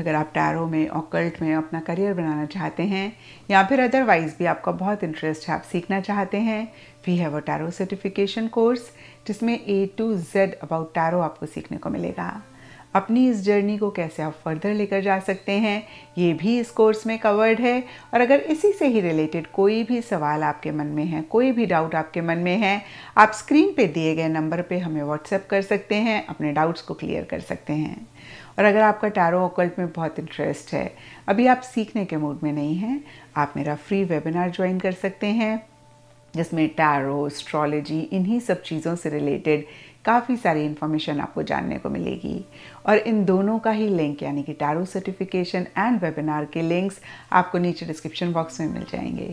अगर आप टैरो में ऑकल्ट में अपना करियर बनाना चाहते हैं या फिर अदरवाइज़ भी आपका बहुत इंटरेस्ट है आप सीखना चाहते हैं we have a tarot certification course जिसमें A to Z about tarot आपको सीखने को मिलेगा अपनी इस जर्नी को कैसे आप फर्दर लेकर जा सकते हैं ये भी इस कोर्स में कवर्ड है और अगर इसी से ही रिलेटेड कोई भी सवाल आपके मन में है कोई भी डाउट आपके मन में है आप स्क्रीन पे दिए गए नंबर पे हमें व्हाट्सएप कर सकते हैं अपने डाउट्स को क्लियर कर सकते हैं और अगर आपका टैरो ओकल्ट में बहुत इंटरेस्ट है अभी आप सीखने के मूड में नहीं हैं आप मेरा फ्री वेबिनार ज्वाइन कर सकते हैं जिसमें टैरो एस्ट्रोलॉजी इन्हीं सब चीज़ों से रिलेटेड काफ़ी सारी इन्फॉर्मेशन आपको जानने को मिलेगी और इन दोनों का ही लिंक यानी कि टैरो सर्टिफिकेशन एंड वेबिनार के लिंक्स आपको नीचे डिस्क्रिप्शन बॉक्स में मिल जाएंगे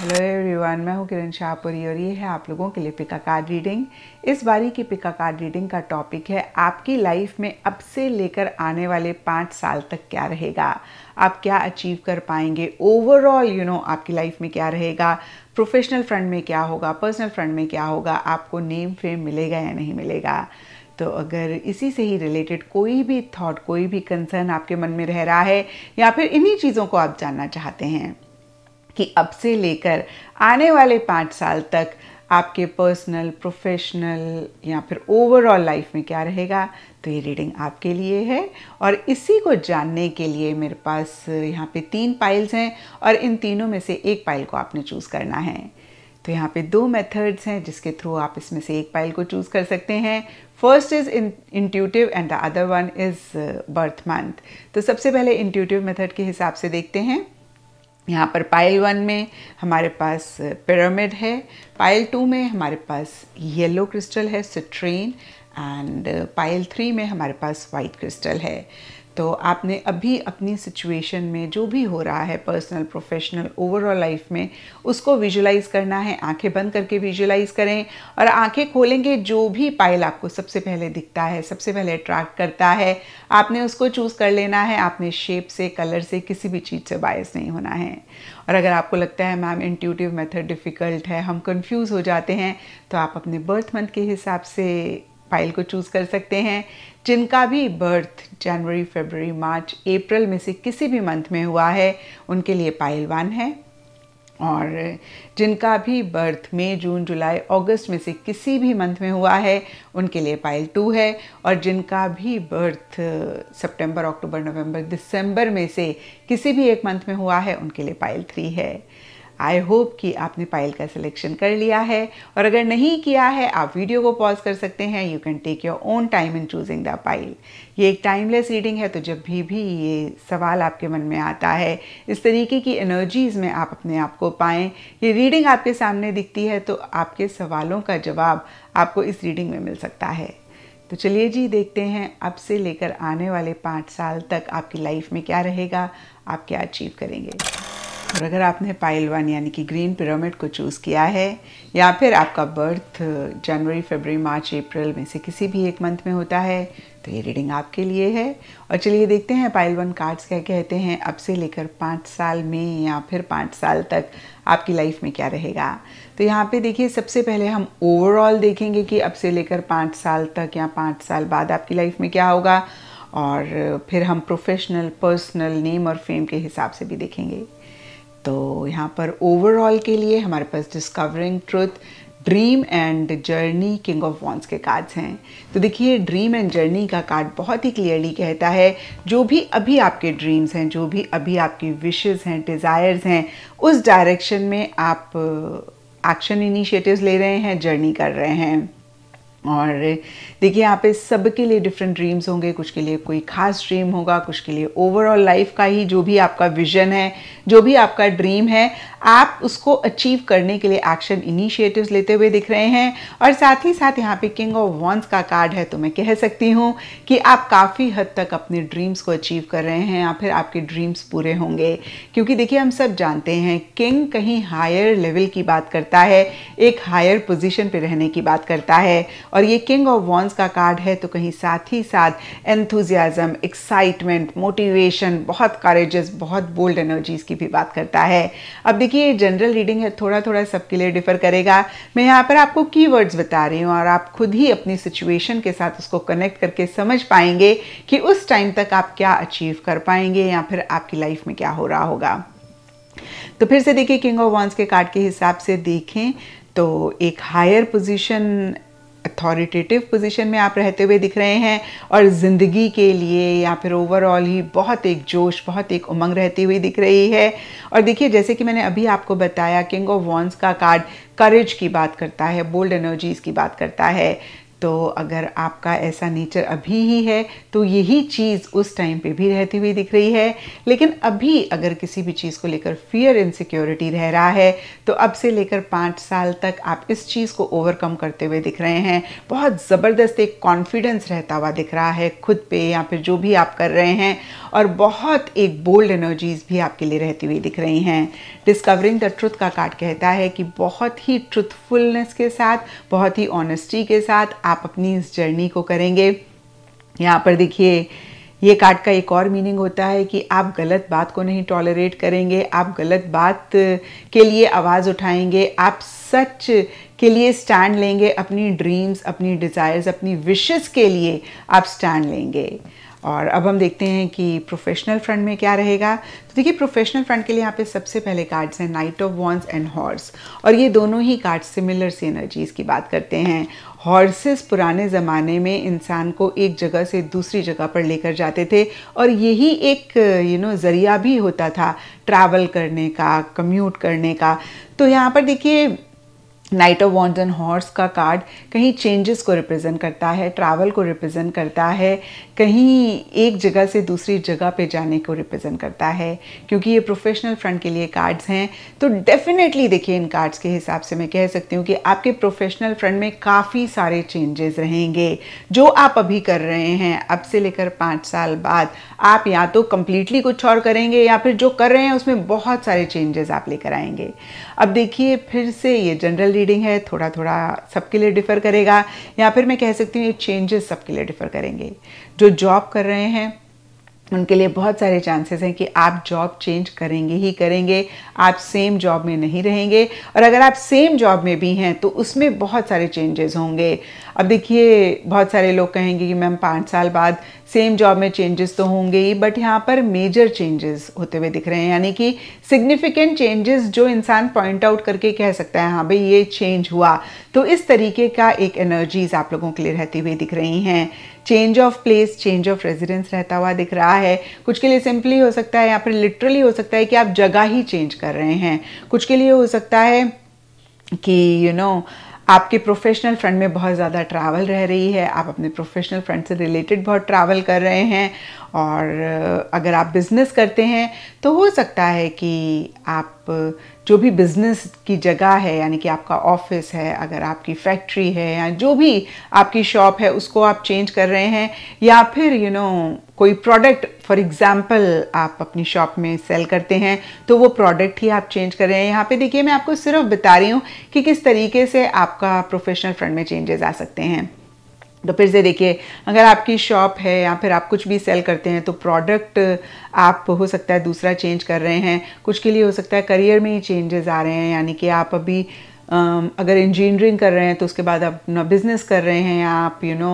हेलो एवरीवन मैं हूँ किरण शाहपुरी और ये है आप लोगों के लिए पिका कार्ड रीडिंग इस बारी की पिका कार्ड रीडिंग का टॉपिक है आपकी लाइफ में अब से लेकर आने वाले पाँच साल तक क्या रहेगा आप क्या अचीव कर पाएंगे ओवरऑल यू नो आपकी लाइफ में क्या रहेगा प्रोफेशनल फ्रंट में क्या होगा पर्सनल फ्रंट में क्या होगा आपको नेम फेम मिलेगा या नहीं मिलेगा तो अगर इसी से ही रिलेटेड कोई भी थॉट कोई भी कंसर्न आपके मन में रह रहा है या फिर इन्हीं चीज़ों को आप जानना चाहते हैं कि अब से लेकर आने वाले पाँच साल तक आपके पर्सनल प्रोफेशनल या फिर ओवरऑल लाइफ में क्या रहेगा तो ये रीडिंग आपके लिए है और इसी को जानने के लिए मेरे पास यहाँ पे तीन पाइल्स हैं और इन तीनों में से एक पाइल को आपने चूज़ करना है तो यहाँ पे दो मेथड्स हैं जिसके थ्रू आप इसमें से एक पाइल को चूज़ कर सकते हैं first is intuitive and the other one is birth month तो सबसे पहले इंट्यूटिव मेथड के हिसाब से देखते हैं यहाँ पर पाइल वन में हमारे पास पिरामिड uh, है पाइल टू में हमारे पास येलो क्रिस्टल है सिट्रेन एंड पाइल थ्री में हमारे पास वाइट क्रिस्टल है तो आपने अभी अपनी सिचुएशन में जो भी हो रहा है पर्सनल प्रोफेशनल ओवरऑल लाइफ में उसको विजुलाइज करना है आंखें बंद करके विजुलाइज करें और आंखें खोलेंगे जो भी पाइल आपको सबसे पहले दिखता है सबसे पहले अट्रैक्ट करता है आपने उसको चूज़ कर लेना है आपने शेप से कलर से किसी भी चीज़ से बायस नहीं होना है और अगर आपको लगता है मैम इंट्यूटिव मेथड डिफ़िकल्ट है हम कंफ्यूज हो जाते हैं तो आप अपने बर्थ मंथ के हिसाब से फाइल को चूज़ कर सकते हैं जिनका भी बर्थ जनवरी फरवरी मार्च अप्रैल में से किसी भी मंथ में हुआ है उनके लिए पाइल वन है और जिनका भी बर्थ मई जून जुलाई अगस्त में से किसी भी मंथ में हुआ है उनके लिए पाइल टू है और जिनका भी बर्थ सितंबर अक्टूबर नवंबर दिसंबर में से किसी भी एक मंथ में हुआ है उनके लिए पाइल थ्री है आई होप कि आपने फाइल का सिलेक्शन कर लिया है और अगर नहीं किया है आप वीडियो को पॉज कर सकते हैं you can take your own time in choosing the pile ये एक टाइमलेस रीडिंग है तो जब भी भी ये सवाल आपके मन में आता है इस तरीके की एनर्जीज में आप अपने आप को पाएँ ये रीडिंग आपके सामने दिखती है तो आपके सवालों का जवाब आपको इस रीडिंग में मिल सकता है तो चलिए जी देखते हैं अब से लेकर आने वाले पाँच साल तक आपकी लाइफ में क्या रहेगा आप क्या अचीव करेंगे और अगर आपने पाइल वन यानी कि ग्रीन पिरामिड को चूज़ किया है या फिर आपका बर्थ जनवरी फरवरी मार्च अप्रैल में से किसी भी एक मंथ में होता है तो ये रीडिंग आपके लिए है और चलिए देखते हैं पाइल वन कार्ड्स क्या कहते हैं अब से लेकर पाँच साल में या फिर पाँच साल तक आपकी लाइफ में क्या रहेगा तो यहाँ पे देखिए सबसे पहले हम ओवरऑल देखेंगे कि अब से लेकर पाँच साल तक या पाँच साल बाद आपकी लाइफ में क्या होगा और फिर हम प्रोफेशनल पर्सनल नेम और फेम के हिसाब से भी देखेंगे तो यहाँ पर ओवरऑल के लिए हमारे पास discovering truth dream and journey king of wands के कार्ड्स हैं तो देखिए ड्रीम एंड जर्नी का कार्ड बहुत ही क्लियरली कहता है जो भी अभी आपके ड्रीम्स हैं जो भी अभी आपकी विशेज़ हैं डिज़ायर्स हैं उस डायरेक्शन में आप एक्शन uh, इनिशिएटिव्स ले रहे हैं जर्नी कर रहे हैं और देखिए यहाँ पे सबके लिए डिफरेंट ड्रीम्स होंगे कुछ के लिए कोई खास ड्रीम होगा कुछ के लिए ओवरऑल लाइफ का ही जो भी आपका विजन है जो भी आपका ड्रीम है आप उसको अचीव करने के लिए एक्शन इनिशिएटिव्स लेते हुए दिख रहे हैं और साथ ही साथ यहाँ पे किंग ऑफ वॉन्स का कार्ड है तो मैं कह सकती हूँ कि आप काफ़ी हद तक अपने ड्रीम्स को अचीव कर रहे हैं या फिर आपके ड्रीम्स पूरे होंगे क्योंकि देखिए हम सब जानते हैं किंग कहीं हायर लेवल की बात करता है एक हायर पोजिशन पर रहने की बात करता है और ये किंग ऑफ वॉन्स का कार्ड है तो कहीं साथ ही साथ एंथुजियाज़म एक्साइटमेंट मोटिवेशन बहुत करेजस बहुत बोल्ड एनर्जीज़ की भी बात करता है अब देखिए देखिए ये जनरल रीडिंग है थोड़ा थोड़ा सबके लिए डिफर करेगा मैं यहाँ पर आपको की बता रही हूँ और आप खुद ही अपनी सिचुएशन के साथ उसको कनेक्ट करके समझ पाएंगे कि उस टाइम तक आप क्या अचीव कर पाएंगे या फिर आपकी लाइफ में क्या हो रहा होगा तो फिर से देखिए किंग ऑफ वॉन्स के कार्ड के हिसाब से देखें तो एक हायर पोजीशन अथॉरिटेटिव पोजीशन में आप रहते हुए दिख रहे हैं और ज़िंदगी के लिए या फिर ओवरऑल ही बहुत एक जोश बहुत एक उमंग रहती हुई दिख रही है और देखिए जैसे कि मैंने अभी आपको बताया किंग ऑफ वॉन्स का कार्ड करेज की बात करता है बोल्ड एनर्जीज़ की बात करता है तो अगर आपका ऐसा नेचर अभी ही है तो यही चीज़ उस टाइम पे भी रहती हुई दिख रही है लेकिन अभी अगर किसी भी चीज़ को लेकर फियर इनसिक्योरिटी रह रहा है तो अब से लेकर पाँच साल तक आप इस चीज़ को ओवरकम करते हुए दिख रहे हैं बहुत ज़बरदस्त एक कॉन्फिडेंस रहता हुआ दिख रहा है खुद पे या फिर जो भी आप कर रहे हैं और बहुत एक बोल्ड एनर्जीज भी आपके लिए रहती हुई दिख रही हैं डिस्कवरिंग द ट्रुथ का कार्ड कहता है कि बहुत ही ट्रुथफुलनेस के साथ बहुत ही ऑनेस्टी के साथ आप अपनी इस जर्नी को करेंगे यहाँ पर देखिए ये कार्ड का एक और मीनिंग होता है कि आप गलत बात को नहीं टॉलरेट करेंगे आप गलत बात के लिए आवाज़ उठाएंगे आप सच के लिए स्टैंड लेंगे अपनी ड्रीम्स अपनी डिज़ायर्स अपनी विशेस के लिए आप स्टैंड लेंगे और अब हम देखते हैं कि प्रोफेशनल फ्रंट में क्या रहेगा तो देखिए प्रोफेशनल फ्रंट के लिए यहाँ पे सबसे पहले कार्ड्स हैं knight of wands and horse और ये दोनों ही कार्ड्स सिमिलर सी एनर्जीज़ की बात करते हैं हॉर्सेस पुराने ज़माने में इंसान को एक जगह से दूसरी जगह पर लेकर जाते थे और यही एक यू नो ज़रिया भी होता था ट्रैवल करने का कम्यूट करने का तो यहाँ पर देखिए knight of wand and horse का कार्ड कहीं चेंजेस को रिप्रेजेंट करता है ट्रैवल को रिप्रेजेंट करता है कहीं एक जगह से दूसरी जगह पे जाने को रिप्रेजेंट करता है क्योंकि ये प्रोफेशनल फ्रंट के लिए कार्ड्स हैं तो डेफिनेटली देखिए इन कार्ड्स के हिसाब से मैं कह सकती हूँ कि आपके प्रोफेशनल फ्रंट में काफ़ी सारे चेंजेस रहेंगे जो आप अभी कर रहे हैं अब से लेकर पाँच साल बाद आप या तो कम्प्लीटली कुछ और करेंगे या फिर जो कर रहे हैं उसमें बहुत सारे चेंजेस आप लेकर आएंगे अब देखिए फिर से ये जनरल रीडिंग है थोड़ा थोड़ा सबके लिए डिफ़र करेगा या फिर मैं कह सकती हूँ ये चेंजेस सबके लिए डिफ़र करेंगे जो जॉब कर रहे हैं उनके लिए बहुत सारे चांसेस हैं कि आप जॉब चेंज करेंगे ही करेंगे आप सेम जॉब में नहीं रहेंगे और अगर आप सेम जॉब में भी हैं तो उसमें बहुत सारे चेंजेस होंगे अब देखिए बहुत सारे लोग कहेंगे कि मैम पाँच साल बाद सेम जॉब में चेंजेस तो होंगे ही बट यहाँ पर मेजर चेंजेस होते हुए दिख रहे हैं यानी कि सिग्निफिकेंट चेंजेस जो इंसान पॉइंट आउट करके कह सकता है हाँ भाई ये चेंज हुआ तो इस तरीके का एक एनर्जीज आप लोगों के लिए रहती हुई दिख रही हैं change of place change of residence रहता हुआ दिख रहा है कुछ के लिए सिंपली हो सकता है या फिर लिटरली हो सकता है कि आप जगह ही चेंज कर रहे हैं कुछ के लिए हो सकता है कि यू you नो know, आपके प्रोफेशनल फ्रेंड में बहुत ज़्यादा ट्रैवल रह रही है आप अपने प्रोफेशनल फ्रेंड से रिलेटेड बहुत ट्रैवल कर रहे हैं और अगर आप बिज़नेस करते हैं तो हो सकता है कि आप जो भी बिजनेस की जगह है यानी कि आपका ऑफिस है अगर आपकी फैक्ट्री है या जो भी आपकी शॉप है उसको आप चेंज कर रहे हैं या फिर यू you नो know, कोई प्रोडक्ट फॉर एग्जाम्पल आप अपनी शॉप में सेल करते हैं तो वो प्रोडक्ट ही आप चेंज कर रहे हैं यहाँ पे देखिए मैं आपको सिर्फ बता रही हूँ कि किस तरीके से आपका प्रोफेशनल फ्रंट में चेंजेस आ सकते हैं तो फिर से देखिए अगर आपकी शॉप है या फिर आप कुछ भी सेल करते हैं तो प्रोडक्ट आप हो सकता है दूसरा चेंज कर रहे हैं कुछ के लिए हो सकता है करियर में ही चेंजेस आ रहे हैं यानी कि आप अभी अगर इंजीनियरिंग कर रहे हैं तो उसके बाद आप अपना बिजनेस कर रहे हैं या आप यू नो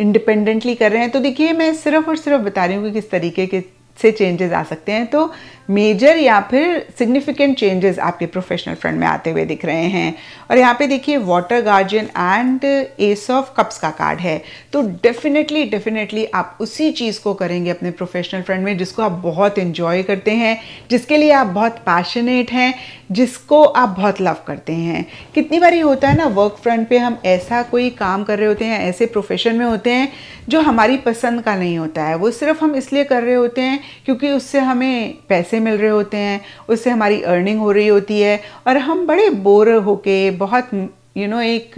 इंडिपेंडेंटली कर रहे हैं तो देखिए मैं सिर्फ और सिर्फ बता रही हूँ कि किस तरीके के से चेंजेस आ सकते हैं तो मेजर या फिर सिग्निफिकेंट चेंजेस आपके प्रोफेशनल फ्रंट में आते हुए दिख रहे हैं और यहाँ पे देखिए water guardian and ace of cups का कार्ड है तो डेफिनेटली डेफिनेटली आप उसी चीज़ को करेंगे अपने प्रोफेशनल फ्रंट में जिसको आप बहुत इन्जॉय करते हैं जिसके लिए आप बहुत पैशनेट हैं जिसको आप बहुत लव करते हैं कितनी बार ये होता है ना वर्क फ्रंट पे हम ऐसा कोई काम कर रहे होते हैं ऐसे प्रोफेशन में होते हैं जो हमारी पसंद का नहीं होता है वो सिर्फ हम इसलिए कर रहे होते हैं क्योंकि उससे हमें पैसे मिल रहे होते हैं उससे हमारी अर्निंग हो रही होती है और हम बड़े बोर होके बहुत यू नो एक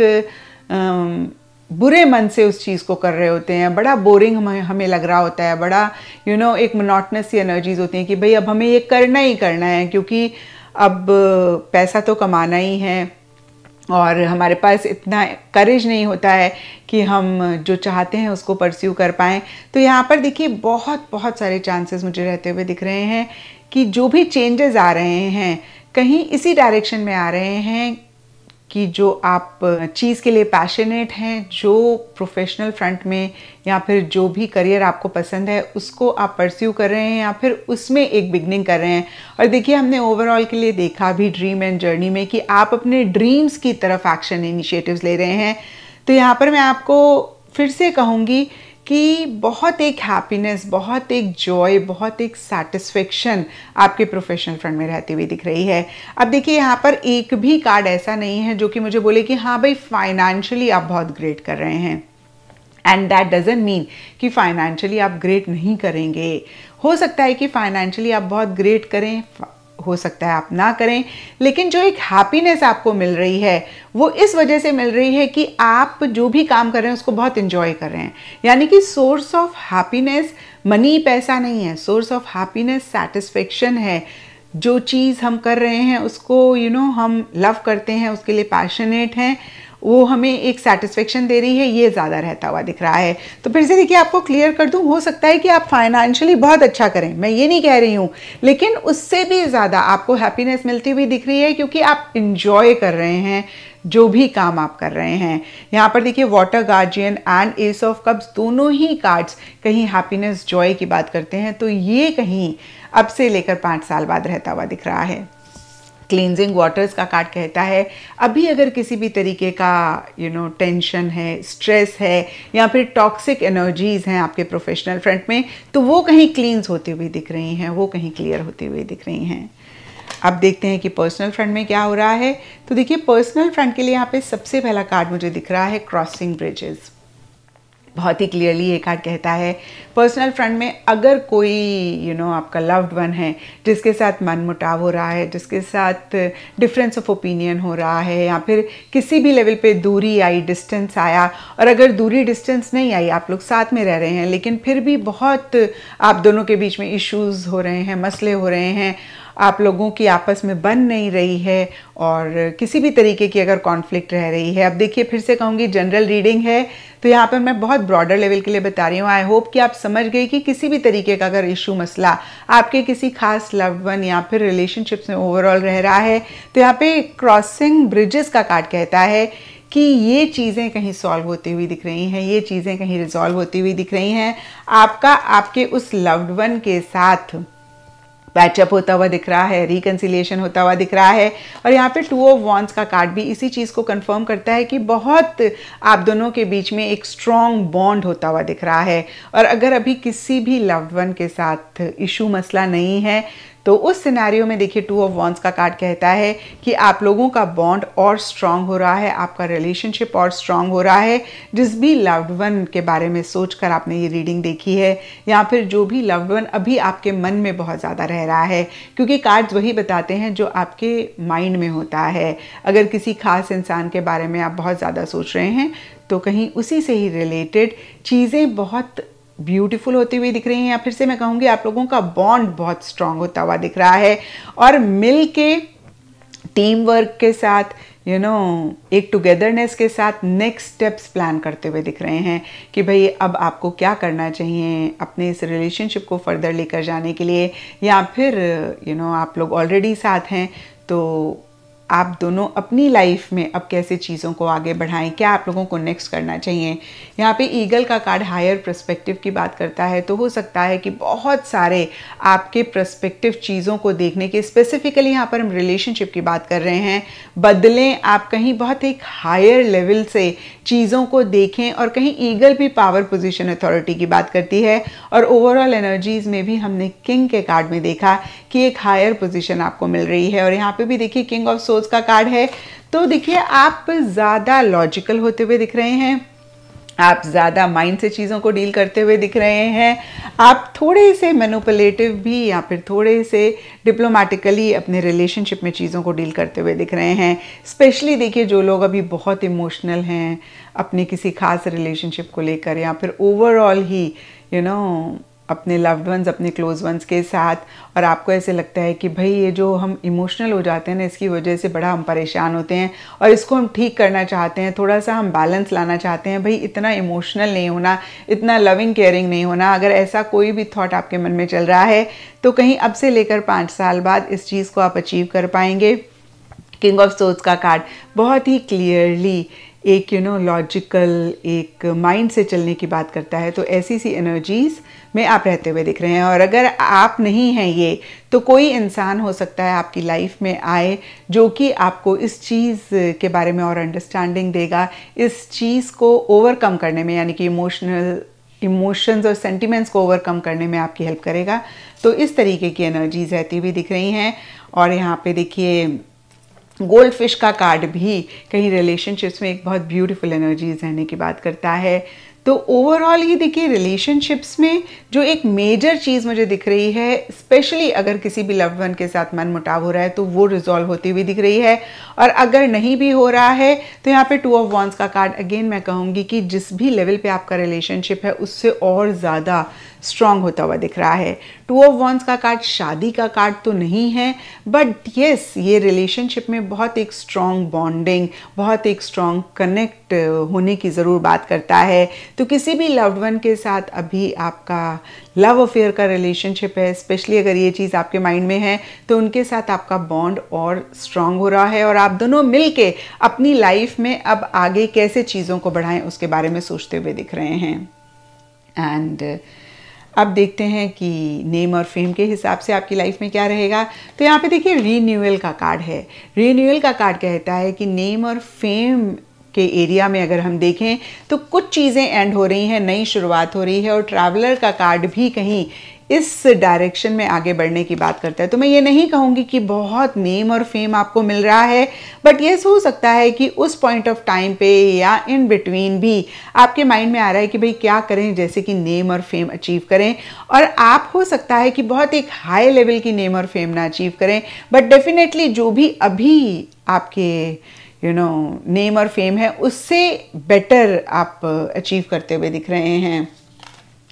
बुरे मन से उस चीज़ को कर रहे होते हैं बड़ा बोरिंग हमें हमें लग रहा होता है बड़ा यू you नो know, एक मोनोटनस सी एनर्जीज होती हैं कि भाई अब हमें ये करना ही करना है क्योंकि अब पैसा तो कमाना ही है और हमारे पास इतना करेज नहीं होता है कि हम जो चाहते हैं उसको परस्यू कर पाएँ तो यहाँ पर देखिए बहुत बहुत सारे चांसेस मुझे रहते हुए दिख रहे हैं कि जो भी चेंजेस आ रहे हैं कहीं इसी डायरेक्शन में आ रहे हैं कि जो आप चीज़ के लिए पैशनेट हैं जो प्रोफेशनल फ्रंट में या फिर जो भी करियर आपको पसंद है उसको आप परस्यू कर रहे हैं या फिर उसमें एक बिगनिंग कर रहे हैं और देखिए हमने ओवरऑल के लिए देखा भी ड्रीम एंड जर्नी में कि आप अपने ड्रीम्स की तरफ एक्शन इनिशिएटिव्स ले रहे हैं तो यहाँ पर मैं आपको फिर से कहूँगी कि बहुत एक हैप्पीनेस बहुत एक जॉय बहुत एक सेटिस्फेक्शन आपके प्रोफेशनल फ्रंट में रहती हुई दिख रही है अब देखिए यहाँ पर एक भी कार्ड ऐसा नहीं है जो कि मुझे बोले कि हाँ भाई फाइनेंशियली आप बहुत ग्रेट कर रहे हैं एंड दैट डजेंट मीन कि फाइनेंशियली आप ग्रेट नहीं करेंगे हो सकता है कि फाइनेंशियली आप बहुत ग्रेट करें हो सकता है आप ना करें लेकिन जो एक हैप्पीनेस आपको मिल रही है वो इस वजह से मिल रही है कि आप जो भी काम कर रहे हैं उसको बहुत इंजॉय कर रहे हैं यानी कि सोर्स ऑफ हैप्पीनेस मनी पैसा नहीं है सोर्स ऑफ हैप्पीनेस सेटिस्फेक्शन है जो चीज़ हम कर रहे हैं उसको यू you नो know, हम लव करते हैं उसके लिए पैशनेट हैं वो हमें एक सेटिस्फेक्शन दे रही है ये ज़्यादा रहता हुआ दिख रहा है तो फिर से देखिए आपको क्लियर कर दूँ हो सकता है कि आप फाइनेंशियली बहुत अच्छा करें मैं ये नहीं कह रही हूँ लेकिन उससे भी ज़्यादा आपको हैप्पीनेस मिलती हुई दिख रही है क्योंकि आप इन्जॉय कर रहे हैं जो भी काम आप कर रहे हैं यहाँ पर देखिए water guardian and ace of cups दोनों ही कार्ड्स कहीं हैप्पीनेस जॉय की बात करते हैं तो ये कहीं अब से लेकर पाँच साल बाद रहता हुआ दिख रहा है क्लिनजिंग वाटर्स का कार्ड कहता है अभी अगर किसी भी तरीके का यू नो टेंशन है स्ट्रेस है या फिर टॉक्सिक एनर्जीज हैं आपके प्रोफेशनल फ्रंट में तो वो कहीं क्लींस होती हुई दिख रही हैं वो कहीं क्लियर होती हुई दिख रही हैं अब देखते हैं कि पर्सनल फ्रंट में क्या हो रहा है तो देखिए पर्सनल फ्रंट के लिए यहाँ पे सबसे पहला कार्ड मुझे दिख रहा है क्रॉसिंग ब्रिजेस बहुत ही क्लियरली ये कार्ड कहता है पर्सनल फ्रंट में अगर कोई यू you नो know, आपका लव्ड वन है जिसके साथ मनमुटाव हो रहा है जिसके साथ डिफरेंस ऑफ ओपिनियन हो रहा है या फिर किसी भी लेवल पे दूरी आई डिस्टेंस आया और अगर दूरी डिस्टेंस नहीं आई आप लोग साथ में रह रहे हैं लेकिन फिर भी बहुत आप दोनों के बीच में इश्यूज़ हो रहे हैं मसले हो रहे हैं आप लोगों की आपस में बन नहीं रही है और किसी भी तरीके की अगर कॉन्फ्लिक्ट रह रही है अब देखिए फिर से कहूँगी जनरल रीडिंग है तो यहाँ पर मैं बहुत ब्रॉडर लेवल के लिए बता रही हूँ आई होप कि आप समझ गए कि किसी भी तरीके का अगर इशू मसला आपके किसी खास लव वन या फिर रिलेशनशिप्स में ओवरऑल रह रहा है तो यहाँ पे क्रॉसिंग ब्रिजेस का कार्ड कहता है कि ये चीज़ें कहीं सॉल्व होती हुई दिख रही हैं ये चीज़ें कहीं रिजॉल्व होती हुई दिख रही हैं आपका आपके उस लव्ड वन के साथ पैचअप होता हुआ दिख रहा है रिकन्सिलेशन होता हुआ दिख रहा है और यहाँ पे टू ऑफ वॉन्स का कार्ड भी इसी चीज़ को कंफर्म करता है कि बहुत आप दोनों के बीच में एक स्ट्रॉन्ग बॉन्ड होता हुआ दिख रहा है और अगर अभी किसी भी लव वन के साथ इशू मसला नहीं है तो उस सिनेरियो में देखिए टू ऑफ वॉन्स का कार्ड कहता है कि आप लोगों का बॉन्ड और स्ट्रांग हो रहा है आपका रिलेशनशिप और स्ट्रांग हो रहा है जिस भी लव्ड वन के बारे में सोचकर आपने ये रीडिंग देखी है या फिर जो भी लव्ड वन अभी आपके मन में बहुत ज़्यादा रह रहा है क्योंकि कार्ड्स वही बताते हैं जो आपके माइंड में होता है अगर किसी खास इंसान के बारे में आप बहुत ज़्यादा सोच रहे हैं तो कहीं उसी से ही रिलेटेड चीज़ें बहुत ब्यूटीफुल होती हुई दिख रही हैं या फिर से मैं कहूँगी आप लोगों का बॉन्ड बहुत स्ट्रांग होता हुआ दिख रहा है और मिल के टीम वर्क के साथ यू you नो know, एक टुगेदरनेस के साथ नेक्स्ट स्टेप्स प्लान करते हुए दिख रहे हैं कि भाई अब आपको क्या करना चाहिए अपने इस रिलेशनशिप को फर्दर लेकर जाने के लिए या फिर यू you नो know, आप लोग ऑलरेडी साथ हैं तो आप दोनों अपनी लाइफ में अब कैसे चीज़ों को आगे बढ़ाएं क्या आप लोगों को नेक्स्ट करना चाहिए यहाँ पे ईगल का कार्ड हायर प्रस्पेक्टिव की बात करता है तो हो सकता है कि बहुत सारे आपके प्रस्पेक्टिव चीज़ों को देखने के स्पेसिफिकली यहाँ पर हम रिलेशनशिप की बात कर रहे हैं बदलें आप कहीं बहुत एक हायर लेवल से चीज़ों को देखें और कहीं ईगल भी पावर पोजिशन अथॉरिटी की बात करती है और ओवरऑल एनर्जीज में भी हमने किंग के कार्ड में देखा कि एक हायर पोजिशन आपको मिल रही है और यहाँ पे भी देखिए किंग ऑफ सोल क्लोज का कार्ड है तो देखिए आप ज़्यादा लॉजिकल होते हुए दिख रहे हैं आप ज़्यादा माइंड से चीज़ों को डील करते हुए दिख रहे हैं आप थोड़े से मैनुपलेटिव भी या फिर थोड़े से डिप्लोमेटिकली अपने रिलेशनशिप में चीज़ों को डील करते हुए दिख रहे हैं स्पेशली देखिए जो लोग अभी बहुत इमोशनल हैं अपने किसी खास रिलेशनशिप को लेकर या फिर ओवरऑल ही यू you नो know, अपने लव्ड वंस अपने क्लोज वंस के साथ और आपको ऐसे लगता है कि भाई ये जो हम इमोशनल हो जाते हैं ना इसकी वजह से बड़ा हम परेशान होते हैं और इसको हम ठीक करना चाहते हैं थोड़ा सा हम बैलेंस लाना चाहते हैं भाई इतना इमोशनल नहीं होना इतना लविंग केयरिंग नहीं होना अगर ऐसा कोई भी थाट आपके मन में चल रहा है तो कहीं अब से लेकर पाँच साल बाद इस चीज़ को आप अचीव कर पाएंगे किंग ऑफ सोच का कार्ड बहुत ही क्लियरली एक यू नो लॉजिकल एक माइंड से चलने की बात करता है तो ऐसी सी एनर्जीज़ में आप रहते हुए दिख रहे हैं और अगर आप नहीं हैं ये तो कोई इंसान हो सकता है आपकी लाइफ में आए जो कि आपको इस चीज़ के बारे में और अंडरस्टैंडिंग देगा इस चीज़ को ओवरकम करने में यानी कि इमोशनल इमोशंस और सेंटिमेंट्स को ओवरकम करने में आपकी हेल्प करेगा तो इस तरीके की एनर्जीज रहती हुई दिख रही हैं और यहाँ पे देखिए गोल्ड फिश का कार्ड भी कहीं रिलेशनशिप्स में एक बहुत ब्यूटीफुल एनर्जीज रहने की बात करता है तो ओवरऑल ये देखिए रिलेशनशिप्स में जो एक मेजर चीज़ मुझे दिख रही है स्पेशली अगर किसी भी लव वन के साथ मन मुटाव हो रहा है तो वो रिजॉल्व होती हुई दिख रही है और अगर नहीं भी हो रहा है तो यहाँ पे टू ऑफ वॉन्स का कार्ड अगेन मैं कहूँगी कि जिस भी लेवल पे आपका रिलेशनशिप है उससे और ज़्यादा स्ट्रांग होता हुआ दिख रहा है टू ऑफ वॉन्स का कार्ड शादी का कार्ड तो नहीं है बट येस ये रिलेशनशिप में बहुत एक स्ट्रांग बॉन्डिंग बहुत एक स्ट्रांग कनेक्ट uh, होने की ज़रूर बात करता है तो किसी भी लव्ड वन के साथ अभी आपका लव अफेयर का रिलेशनशिप है स्पेशली अगर ये चीज़ आपके माइंड में है तो उनके साथ आपका बॉन्ड और स्ट्रांग हो रहा है और आप दोनों मिल के अपनी लाइफ में अब आगे कैसे चीज़ों को बढ़ाएं उसके बारे में सोचते हुए दिख रहे हैं एंड uh, अब देखते हैं कि नेम और फेम के हिसाब से आपकी लाइफ में क्या रहेगा तो यहाँ पे देखिए रीन्यूअल का कार्ड है रीन्यूअल का कार्ड कहता है कि नेम और फेम के एरिया में अगर हम देखें तो कुछ चीज़ें एंड हो रही हैं नई शुरुआत हो रही है और ट्रैवलर का कार्ड भी कहीं इस डायरेक्शन में आगे बढ़ने की बात करता है तो मैं ये नहीं कहूँगी कि बहुत नेम और फेम आपको मिल रहा है बट येस हो सकता है कि उस पॉइंट ऑफ टाइम पे या इन बिटवीन भी आपके माइंड में आ रहा है कि भाई क्या करें जैसे कि नेम और फेम अचीव करें और आप हो सकता है कि बहुत एक हाई लेवल की नेम और फेम ना अचीव करें बट डेफिनेटली जो भी अभी आपके यू नो नेम और फेम है उससे बेटर आप अचीव करते हुए दिख रहे हैं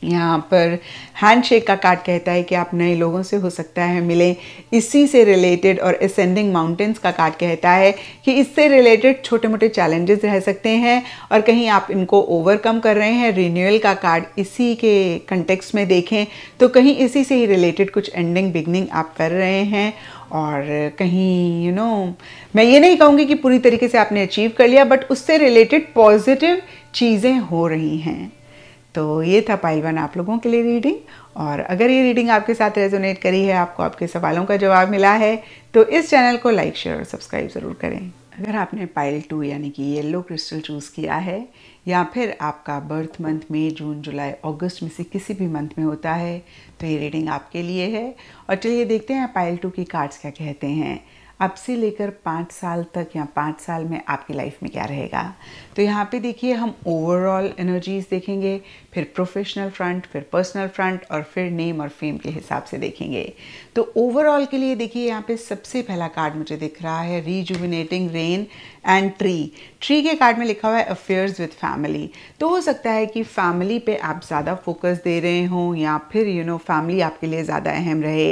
यहाँ पर हैंडशेक का कार्ड कहता है कि आप नए लोगों से हो सकता है मिलें इसी से रिलेटेड और असेंडिंग माउंटेंस का कार्ड कहता है कि इससे रिलेटेड छोटे मोटे चैलेंजेस रह सकते हैं और कहीं आप इनको ओवरकम कर रहे हैं रिन्यूअल का कार्ड इसी के कंटेक्स्ट में देखें तो कहीं इसी से ही रिलेटेड कुछ एंडिंग बिगनिंग आप कर रहे हैं और कहीं यू you नो know, मैं ये नहीं कहूँगी कि पूरी तरीके से आपने अचीव कर लिया बट उससे रिलेटेड पॉजिटिव चीज़ें हो रही हैं तो ये था पाइल वन आप लोगों के लिए रीडिंग और अगर ये रीडिंग आपके साथ रेजोनेट करी है आपको आपके सवालों का जवाब मिला है तो इस चैनल को लाइक शेयर और सब्सक्राइब ज़रूर करें अगर आपने पाइल टू यानी कि येलो क्रिस्टल चूज़ किया है या फिर आपका बर्थ मंथ मई जून जुलाई अगस्त में से किसी भी मंथ में होता है तो ये रीडिंग आपके लिए है और चलिए देखते हैं पाइल टू की कार्ड्स क्या कहते हैं अब से लेकर पाँच साल तक या पाँच साल में आपकी लाइफ में क्या रहेगा तो यहाँ पे देखिए हम ओवरऑल एनर्जीज देखेंगे फिर प्रोफेशनल फ्रंट फिर पर्सनल फ्रंट और फिर नेम और फेम के हिसाब से देखेंगे तो ओवरऑल के लिए देखिए यहाँ पे सबसे पहला कार्ड मुझे दिख रहा है rejuvenating rain and tree three के कार्ड में लिखा हुआ है अफेयर्स विद फैमिली तो हो सकता है कि फैमिली पे आप ज़्यादा फोकस दे रहे हों या फिर यू नो फैमिली आपके लिए ज़्यादा अहम रहे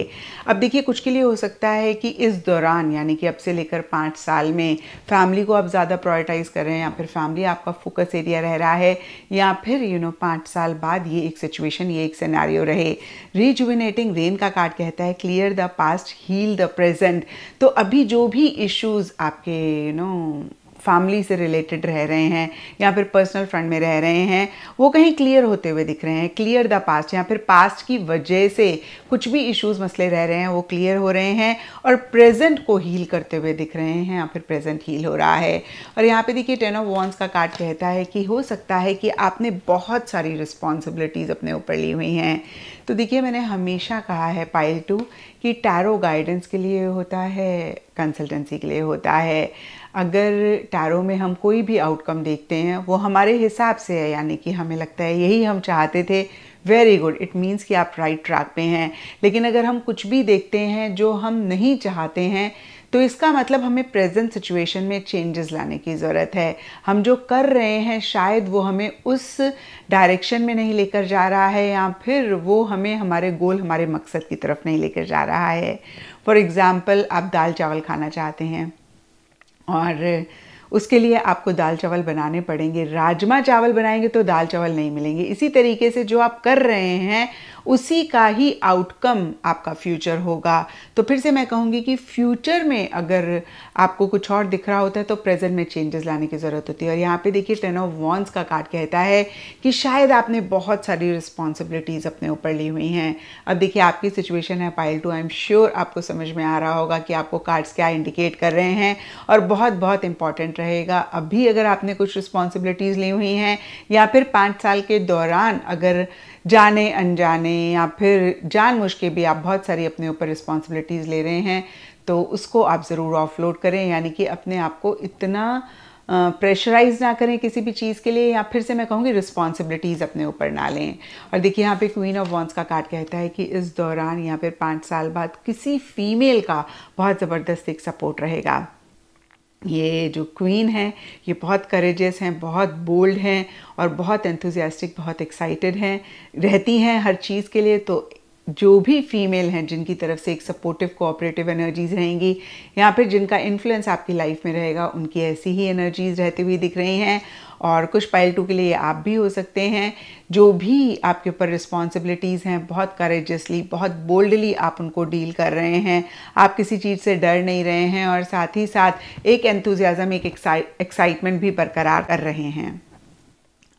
अब देखिए कुछ के लिए हो सकता है कि इस दौरान यानी कि अब से लेकर पाँच साल में फैमिली को आप ज़्यादा प्रायोरिटाइज़ कर रहे हैं या फिर फैमिली आपका फोकस एरिया रह रहा है या फिर यू नो पाँच साल बाद ये एक सिचुएशन ये एक सिनेरियो रहे रिजुविनेटिंग रेन का कार्ड कहता है clear the past heal the present तो अभी जो भी इश्यूज आपके you you know know, family से रिलेटेड रह रहे हैं या फिर पर्सनल फ्रंट में रह रहे हैं वो कहीं क्लियर होते हुए दिख रहे हैं क्लियर द पास्ट या फिर पास्ट की वजह से कुछ भी इश्यूज मसले रह रहे हैं वो क्लियर हो रहे हैं और प्रेजेंट को हील करते हुए दिख रहे हैं या फिर प्रेजेंट हील हो रहा है और यहाँ पे देखिए टेन ऑफ वॉन्स का कार्ड कहता है कि हो सकता है कि आपने बहुत सारी रिस्पॉन्सिबिलिटीज़ अपने ऊपर ली हुई हैं तो देखिए मैंने हमेशा कहा है पाइल टू कि टैरो गाइडेंस के लिए होता है कंसल्टेंसी के लिए होता है अगर टैरो में हम कोई भी आउटकम देखते हैं वो हमारे हिसाब से है यानी कि हमें लगता है यही हम चाहते थे वेरी गुड इट मीन्स कि आप राइट ट्रैक पे हैं लेकिन अगर हम कुछ भी देखते हैं जो हम नहीं चाहते हैं तो इसका मतलब हमें प्रेजेंट सिचुएशन में चेंजेस लाने की ज़रूरत है हम जो कर रहे हैं शायद वो हमें उस डायरेक्शन में नहीं लेकर जा रहा है या फिर वो हमें हमारे गोल हमारे मकसद की तरफ नहीं लेकर जा रहा है फॉर एग्ज़ाम्पल आप दाल चावल खाना चाहते हैं और उसके लिए आपको दाल चावल बनाने पड़ेंगे राजमा चावल बनाएंगे तो दाल चावल नहीं मिलेंगे इसी तरीके से जो आप कर रहे हैं उसी का ही आउटकम आपका फ्यूचर होगा तो फिर से मैं कहूँगी कि फ्यूचर में अगर आपको कुछ और दिख रहा होता है तो प्रेजेंट में चेंजेस लाने की ज़रूरत होती है और यहाँ पे देखिए टेन ऑफ वॉन्स का कार्ड कहता है कि शायद आपने बहुत सारी रिस्पॉन्सिबिलिटीज़ अपने ऊपर ली हुई हैं अब देखिए आपकी सिचुएशन है pile two I am sure आपको समझ में आ रहा होगा कि आपको कार्ड्स क्या इंडिकेट कर रहे हैं और बहुत बहुत इंपॉर्टेंट रहेगा अभी अगर आपने कुछ रिस्पॉन्सिबिलिटीज़ ली हुई हैं या फिर पाँच साल के दौरान अगर जाने अनजाने या फिर जान के भी आप बहुत सारी अपने ऊपर रिस्पॉन्सिबिलिटीज़ ले रहे हैं तो उसको आप ज़रूर ऑफलोड करें यानी कि अपने आप को इतना प्रेशराइज ना करें किसी भी चीज़ के लिए या फिर से मैं कहूँगी रिस्पॉन्सिबिलिटीज़ अपने ऊपर ना लें और देखिए यहाँ पे क्वीन ऑफ वॉन्स का कार्ड कहता है कि इस दौरान या फिर पाँच साल बाद किसी फीमेल का बहुत ज़बरदस्त एक सपोर्ट रहेगा ये जो क्वीन हैं ये बहुत करेजियस हैं बहुत बोल्ड हैं और बहुत एंथुजियास्टिक बहुत एक्साइटेड हैं रहती हैं हर चीज़ के लिए तो जो भी फीमेल हैं जिनकी तरफ से एक सपोर्टिव कोऑपरेटिव एनर्जीज रहेंगी यहाँ फिर जिनका इन्फ्लुएंस आपकी लाइफ में रहेगा उनकी ऐसी ही एनर्जीज रहती हुई दिख रही हैं और कुछ पाइल टू के लिए आप भी हो सकते हैं जो भी आपके ऊपर रिस्पॉन्सिबिलिटीज़ हैं बहुत करेजसली बहुत बोल्डली आप उनको डील कर रहे हैं आप किसी चीज़ से डर नहीं रहे हैं और साथ ही साथ एक एंथुजियाज़म एक एक्साइटमेंट भी बरकरार कर रहे हैं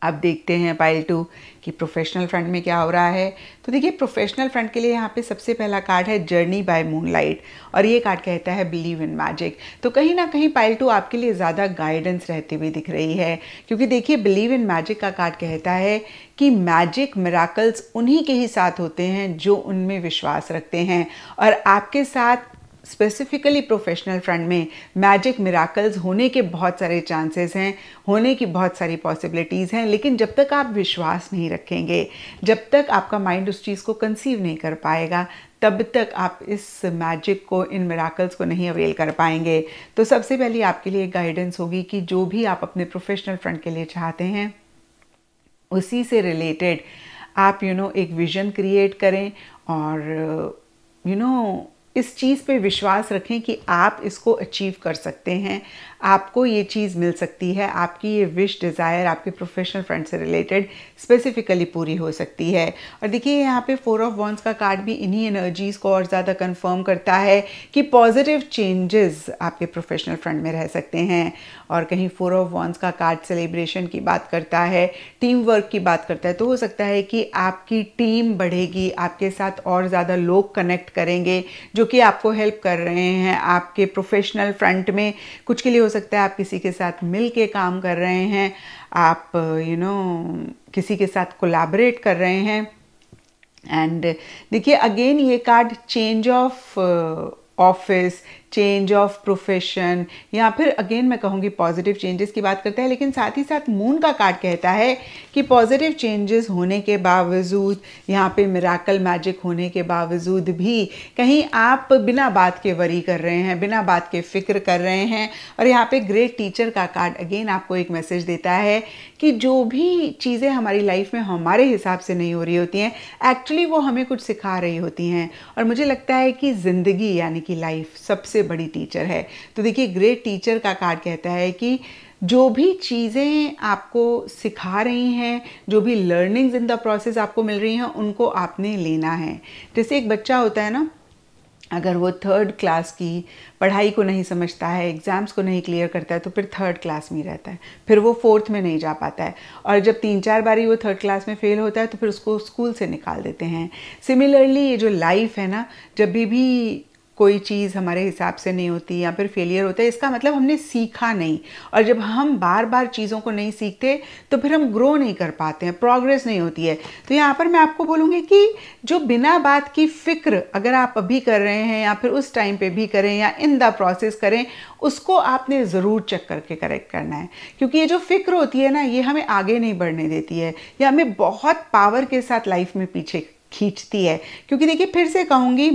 अब देखते हैं पाइल टू कि प्रोफेशनल फ्रंट में क्या हो रहा है तो देखिए प्रोफेशनल फ्रंट के लिए यहाँ पे सबसे पहला कार्ड है जर्नी बाय मूनलाइट और ये कार्ड कहता है बिलीव इन मैजिक तो कहीं ना कहीं पाइल टू आपके लिए ज़्यादा गाइडेंस रहती हुई दिख रही है क्योंकि देखिए बिलीव इन मैजिक का कार्ड कहता है कि मैजिक मिराकल्स उन्हीं के ही साथ होते हैं जो उनमें विश्वास रखते हैं और आपके साथ स्पेसिफिकली प्रोफेशनल फ्रंट में मैजिक मिराकल्स होने के बहुत सारे चांसेस हैं होने की बहुत सारी पॉसिबिलिटीज़ हैं लेकिन जब तक आप विश्वास नहीं रखेंगे जब तक आपका माइंड उस चीज़ को कंसीव नहीं कर पाएगा तब तक आप इस मैजिक को इन मिराकल्स को नहीं अवेल कर पाएंगे तो सबसे पहले आपके लिए गाइडेंस होगी कि जो भी आप अपने प्रोफेशनल फ्रंट के लिए चाहते हैं उसी से रिलेटेड आप यू you नो know, एक विजन क्रिएट करें और यू you नो know, इस चीज़ पे विश्वास रखें कि आप इसको अचीव कर सकते हैं आपको ये चीज़ मिल सकती है आपकी ये विश डिज़ायर आपके प्रोफेशनल फ्रेंड से रिलेटेड स्पेसिफिकली पूरी हो सकती है और देखिए यहाँ पे फोर ऑफ वॉन्स का कार्ड भी इन्हीं एनर्जीज़ को और ज़्यादा कन्फर्म करता है कि पॉजिटिव चेंजेस आपके प्रोफेशनल फ्रंट में रह सकते हैं और कहीं फोर ऑफ वॉन्स का कार्ड सेलिब्रेशन की बात करता है टीम वर्क की बात करता है तो हो सकता है कि आपकी टीम बढ़ेगी आपके साथ और ज़्यादा लोग कनेक्ट करेंगे जो कि आपको हेल्प कर रहे हैं आपके प्रोफेशनल फ्रंट में कुछ के लिए हो सकता है आप किसी के साथ मिल के काम कर रहे हैं आप यू you नो know, किसी के साथ कोलाबरेट कर रहे हैं एंड देखिए अगेन ये card change of office change of profession या फिर अगेन मैं कहूँगी पॉजिटिव चेंजेस की बात करते हैं लेकिन साथ ही साथ मून का कार्ड कहता है कि पॉजिटिव चेंजेस होने के बावजूद यहाँ पे मेराकल मैजिक होने के बावजूद भी कहीं आप बिना बात के वरी कर रहे हैं बिना बात के फिक्र कर रहे हैं और यहाँ पे ग्रेट टीचर का कार्ड अगेन आपको एक मैसेज देता है कि जो भी चीज़ें हमारी लाइफ में हमारे हिसाब से नहीं हो रही होती हैं एक्चुअली वो हमें कुछ सिखा रही होती हैं और मुझे लगता है कि ज़िंदगी यानी कि लाइफ सबसे सबसे बड़ी टीचर है तो देखिए ग्रेट टीचर का कार्ड कहता है कि जो भी चीज़ें आपको सिखा रही हैं जो भी लर्निंग्स इन द प्रोसेस आपको मिल रही हैं उनको आपने लेना है जैसे एक बच्चा होता है ना अगर वो थर्ड क्लास की पढ़ाई को नहीं समझता है एग्ज़ाम्स को नहीं क्लियर करता है तो फिर थर्ड क्लास में रहता है फिर वो फोर्थ में नहीं जा पाता है और जब तीन चार बारी वो थर्ड क्लास में फेल होता है तो फिर उसको स्कूल से निकाल देते हैं सिमिलरली ये जो लाइफ है ना जब भी भी कोई चीज़ हमारे हिसाब से नहीं होती या फिर फेलियर होता है इसका मतलब हमने सीखा नहीं और जब हम बार बार चीज़ों को नहीं सीखते तो फिर हम ग्रो नहीं कर पाते हैं प्रोग्रेस नहीं होती है तो यहाँ पर मैं आपको बोलूँगी कि जो बिना बात की फ़िक्र अगर आप अभी कर रहे हैं या फिर उस टाइम पर भी करें या इन द प्रोसेस करें उसको आपने ज़रूर चेक करके करेक्ट करना है क्योंकि ये जो फ़िक्र होती है ना ये हमें आगे नहीं बढ़ने देती है या हमें बहुत पावर के साथ लाइफ में पीछे खींचती है क्योंकि देखिए फिर से कहूँगी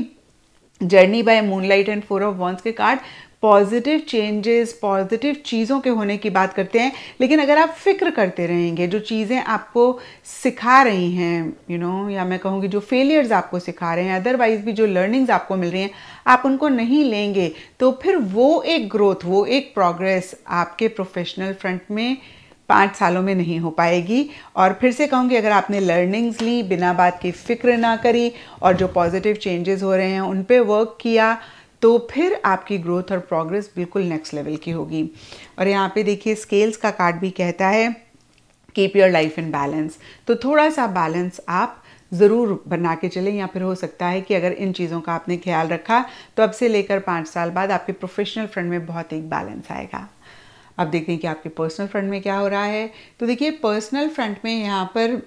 journey by moonlight and four of wands के कार्ड पॉजिटिव चेंजेस पॉजिटिव चीज़ों के होने की बात करते हैं लेकिन अगर आप फिक्र करते रहेंगे जो चीज़ें आपको सिखा रही हैं यू you नो know, या मैं कहूँगी जो फेलियर्स आपको सिखा रहे हैं अदरवाइज भी जो लर्निंग्स आपको मिल रही हैं आप उनको नहीं लेंगे तो फिर वो एक ग्रोथ वो एक प्रोग्रेस आपके प्रोफेशनल फ्रंट में पाँच सालों में नहीं हो पाएगी और फिर से कहूँगी अगर आपने लर्निंग्स ली बिना बात की फ़िक्र ना करी और जो पॉजिटिव चेंजेस हो रहे हैं उन पर वर्क किया तो फिर आपकी ग्रोथ और प्रोग्रेस बिल्कुल नेक्स्ट लेवल की होगी और यहाँ पे देखिए स्केल्स का कार्ड भी कहता है keep your life in balance तो थोड़ा सा बैलेंस आप ज़रूर बना के चलें या फिर हो सकता है कि अगर इन चीज़ों का आपने ख्याल रखा तो अब से लेकर पाँच साल बाद आपके प्रोफेशनल फ्रंट में बहुत एक बैलेंस आएगा अब देखते हैं कि आपके पर्सनल फ्रंट में क्या हो रहा है तो देखिए पर्सनल फ्रंट में यहाँ पर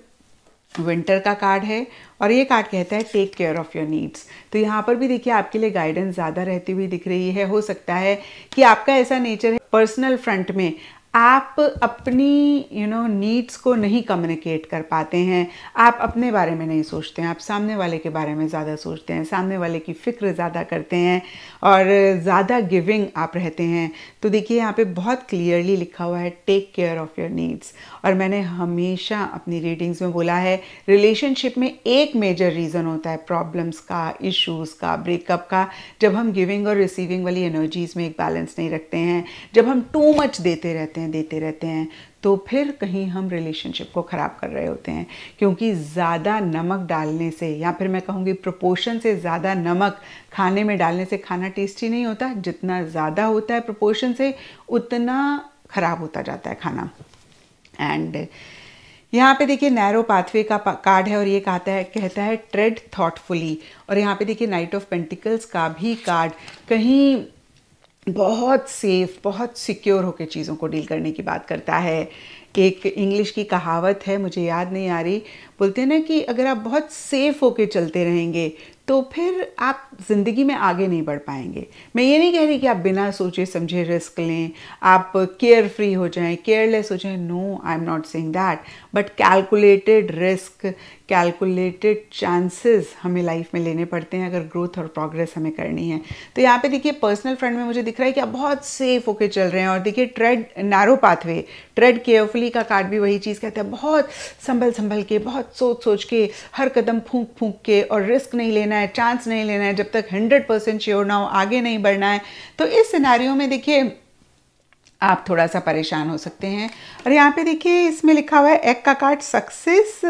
विंटर का कार्ड है और ये कार्ड कहता है take care of your needs तो यहाँ पर भी देखिए आपके लिए गाइडेंस ज़्यादा रहती हुई दिख रही है हो सकता है कि आपका ऐसा नेचर है पर्सनल फ्रंट में आप अपनी यू नो नीड्स को नहीं कम्युनिकेट कर पाते हैं आप अपने बारे में नहीं सोचते हैं आप सामने वाले के बारे में ज़्यादा सोचते हैं सामने वाले की फ़िक्र ज़्यादा करते हैं और ज़्यादा गिविंग आप रहते हैं तो देखिए यहाँ पे बहुत क्लियरली लिखा हुआ है take care of your needs और मैंने हमेशा अपनी रीडिंग्स में बोला है रिलेशनशिप में एक मेजर रीज़न होता है प्रॉब्लम्स का इश्यूज़ का ब्रेकअप का जब हम गिविंग और रिसीविंग वाली एनर्जीज़ में एक बैलेंस नहीं रखते हैं जब हम टू मच देते रहते हैं हैं देते रहते हैं तो फिर कहीं हम रिलेशनशिप को ख़राब कर रहे होते हैं क्योंकि ज़्यादा नमक डालने से या फिर मैं कहूँगी प्रोपोर्शन से ज़्यादा नमक खाने में डालने से खाना टेस्टी नहीं होता जितना ज़्यादा होता है प्रोपोर्शन से उतना ख़राब होता जाता है खाना एंड यहाँ पे देखिए नैरो पाथवे का कार्ड है और ये कहता है कहता है ट्रेड थॉटफुली और यहाँ पे देखिए नाइट ऑफ पेंटिकल्स का भी कार्ड कहीं बहुत सेफ बहुत सिक्योर होकर चीज़ों को डील करने की बात करता है एक इंग्लिश की कहावत है मुझे याद नहीं आ रही बोलते हैं ना कि अगर आप बहुत सेफ होके चलते रहेंगे तो फिर आप ज़िंदगी में आगे नहीं बढ़ पाएंगे मैं ये नहीं कह रही कि आप बिना सोचे समझे रिस्क लें आप केयर फ्री हो जाएं केयरलेस हो जाएं no I am not saying that but calculated risk calculated chances हमें लाइफ में लेने पड़ते हैं अगर ग्रोथ और प्रोग्रेस हमें करनी है तो यहाँ पे देखिए पर्सनल फ्रंट में मुझे दिख रहा है कि आप बहुत सेफ होके चल रहे हैं और देखिए tread narrow pathway tread carefully का कार्ड भी वही चीज़ कहता है बहुत संभल संभल के बहुत सोच सोच के हर कदम फूंक फूंक के और रिस्क नहीं लेना है चांस नहीं लेना है जब तक हंड्रेड परसेंट श्योर ना हो आगे नहीं बढ़ना है तो इस सिनारियों में देखिए आप थोड़ा सा परेशान हो सकते हैं और यहाँ पे देखिए इसमें लिखा हुआ है एग का card success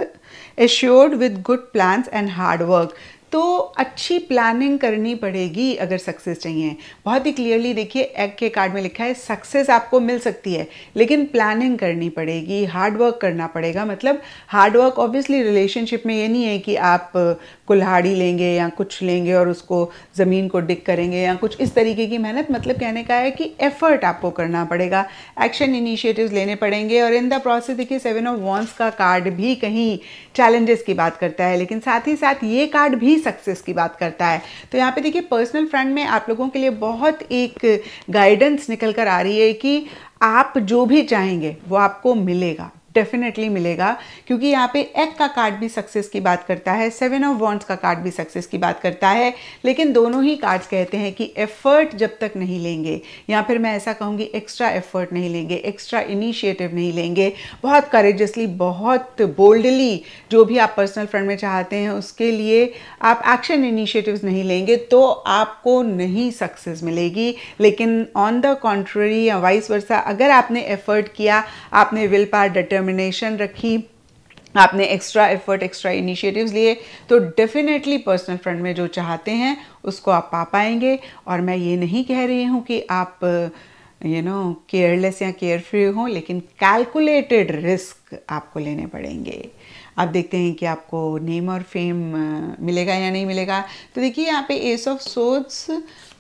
assured with good plans and hard work तो अच्छी प्लानिंग करनी पड़ेगी अगर सक्सेस चाहिए बहुत ही क्लियरली देखिए एग के कार्ड में लिखा है सक्सेस आपको मिल सकती है लेकिन प्लानिंग करनी पड़ेगी हार्डवर्क करना पड़ेगा मतलब हार्डवर्क ऑब्वियसली रिलेशनशिप में ये नहीं है कि आप कुल्हाड़ी लेंगे या कुछ लेंगे और उसको ज़मीन को डिक करेंगे या कुछ इस तरीके की मेहनत मतलब कहने का है कि एफ़र्ट आपको करना पड़ेगा एक्शन इनिशिएटिव्स लेने पड़ेंगे और इन द प्रोसेस देखिए सेवन ऑफ वॉन्स का कार्ड भी कहीं चैलेंजेस की बात करता है लेकिन साथ ही साथ ये कार्ड भी सक्सेस की बात करता है तो यहाँ पे देखिए पर्सनल फ्रंट में आप लोगों के लिए बहुत एक गाइडेंस निकल कर आ रही है कि आप जो भी चाहेंगे वो आपको मिलेगा डेफिनेटली मिलेगा क्योंकि यहाँ पे एक का कार्ड भी सक्सेस की बात करता है सेवन ऑफ वॉन्ट्स का कार्ड भी सक्सेस की बात करता है लेकिन दोनों ही कार्ड्स कहते हैं कि एफर्ट जब तक नहीं लेंगे या फिर मैं ऐसा कहूँगी एक्स्ट्रा एफर्ट नहीं लेंगे एक्स्ट्रा इनिशिएटिव नहीं लेंगे बहुत करेजसली बहुत बोल्डली जो भी आप पर्सनल फ्रेंड में चाहते हैं उसके लिए आप एक्शन इनिशिएटिव्स नहीं लेंगे तो आपको नहीं सक्सेस मिलेगी लेकिन ऑन द कॉन्ट्ररी या वाइस वर्सा अगर आपने एफर्ट किया आपने विल पार डिटर्म डिटर्मिनेशन रखी आपने एक्स्ट्रा एफर्ट एक्स्ट्रा इनिशिएटिव्स लिए तो डेफिनेटली पर्सनल फ्रंट में जो चाहते हैं उसको आप पा पाएंगे और मैं ये नहीं कह रही हूँ कि आप यू नो केयरलेस या केयरफ्री हों लेकिन कैलकुलेटेड रिस्क आपको लेने पड़ेंगे आप देखते हैं कि आपको नेम और फेम मिलेगा या नहीं मिलेगा तो देखिए यहाँ पे एस ऑफ सोर्ट्स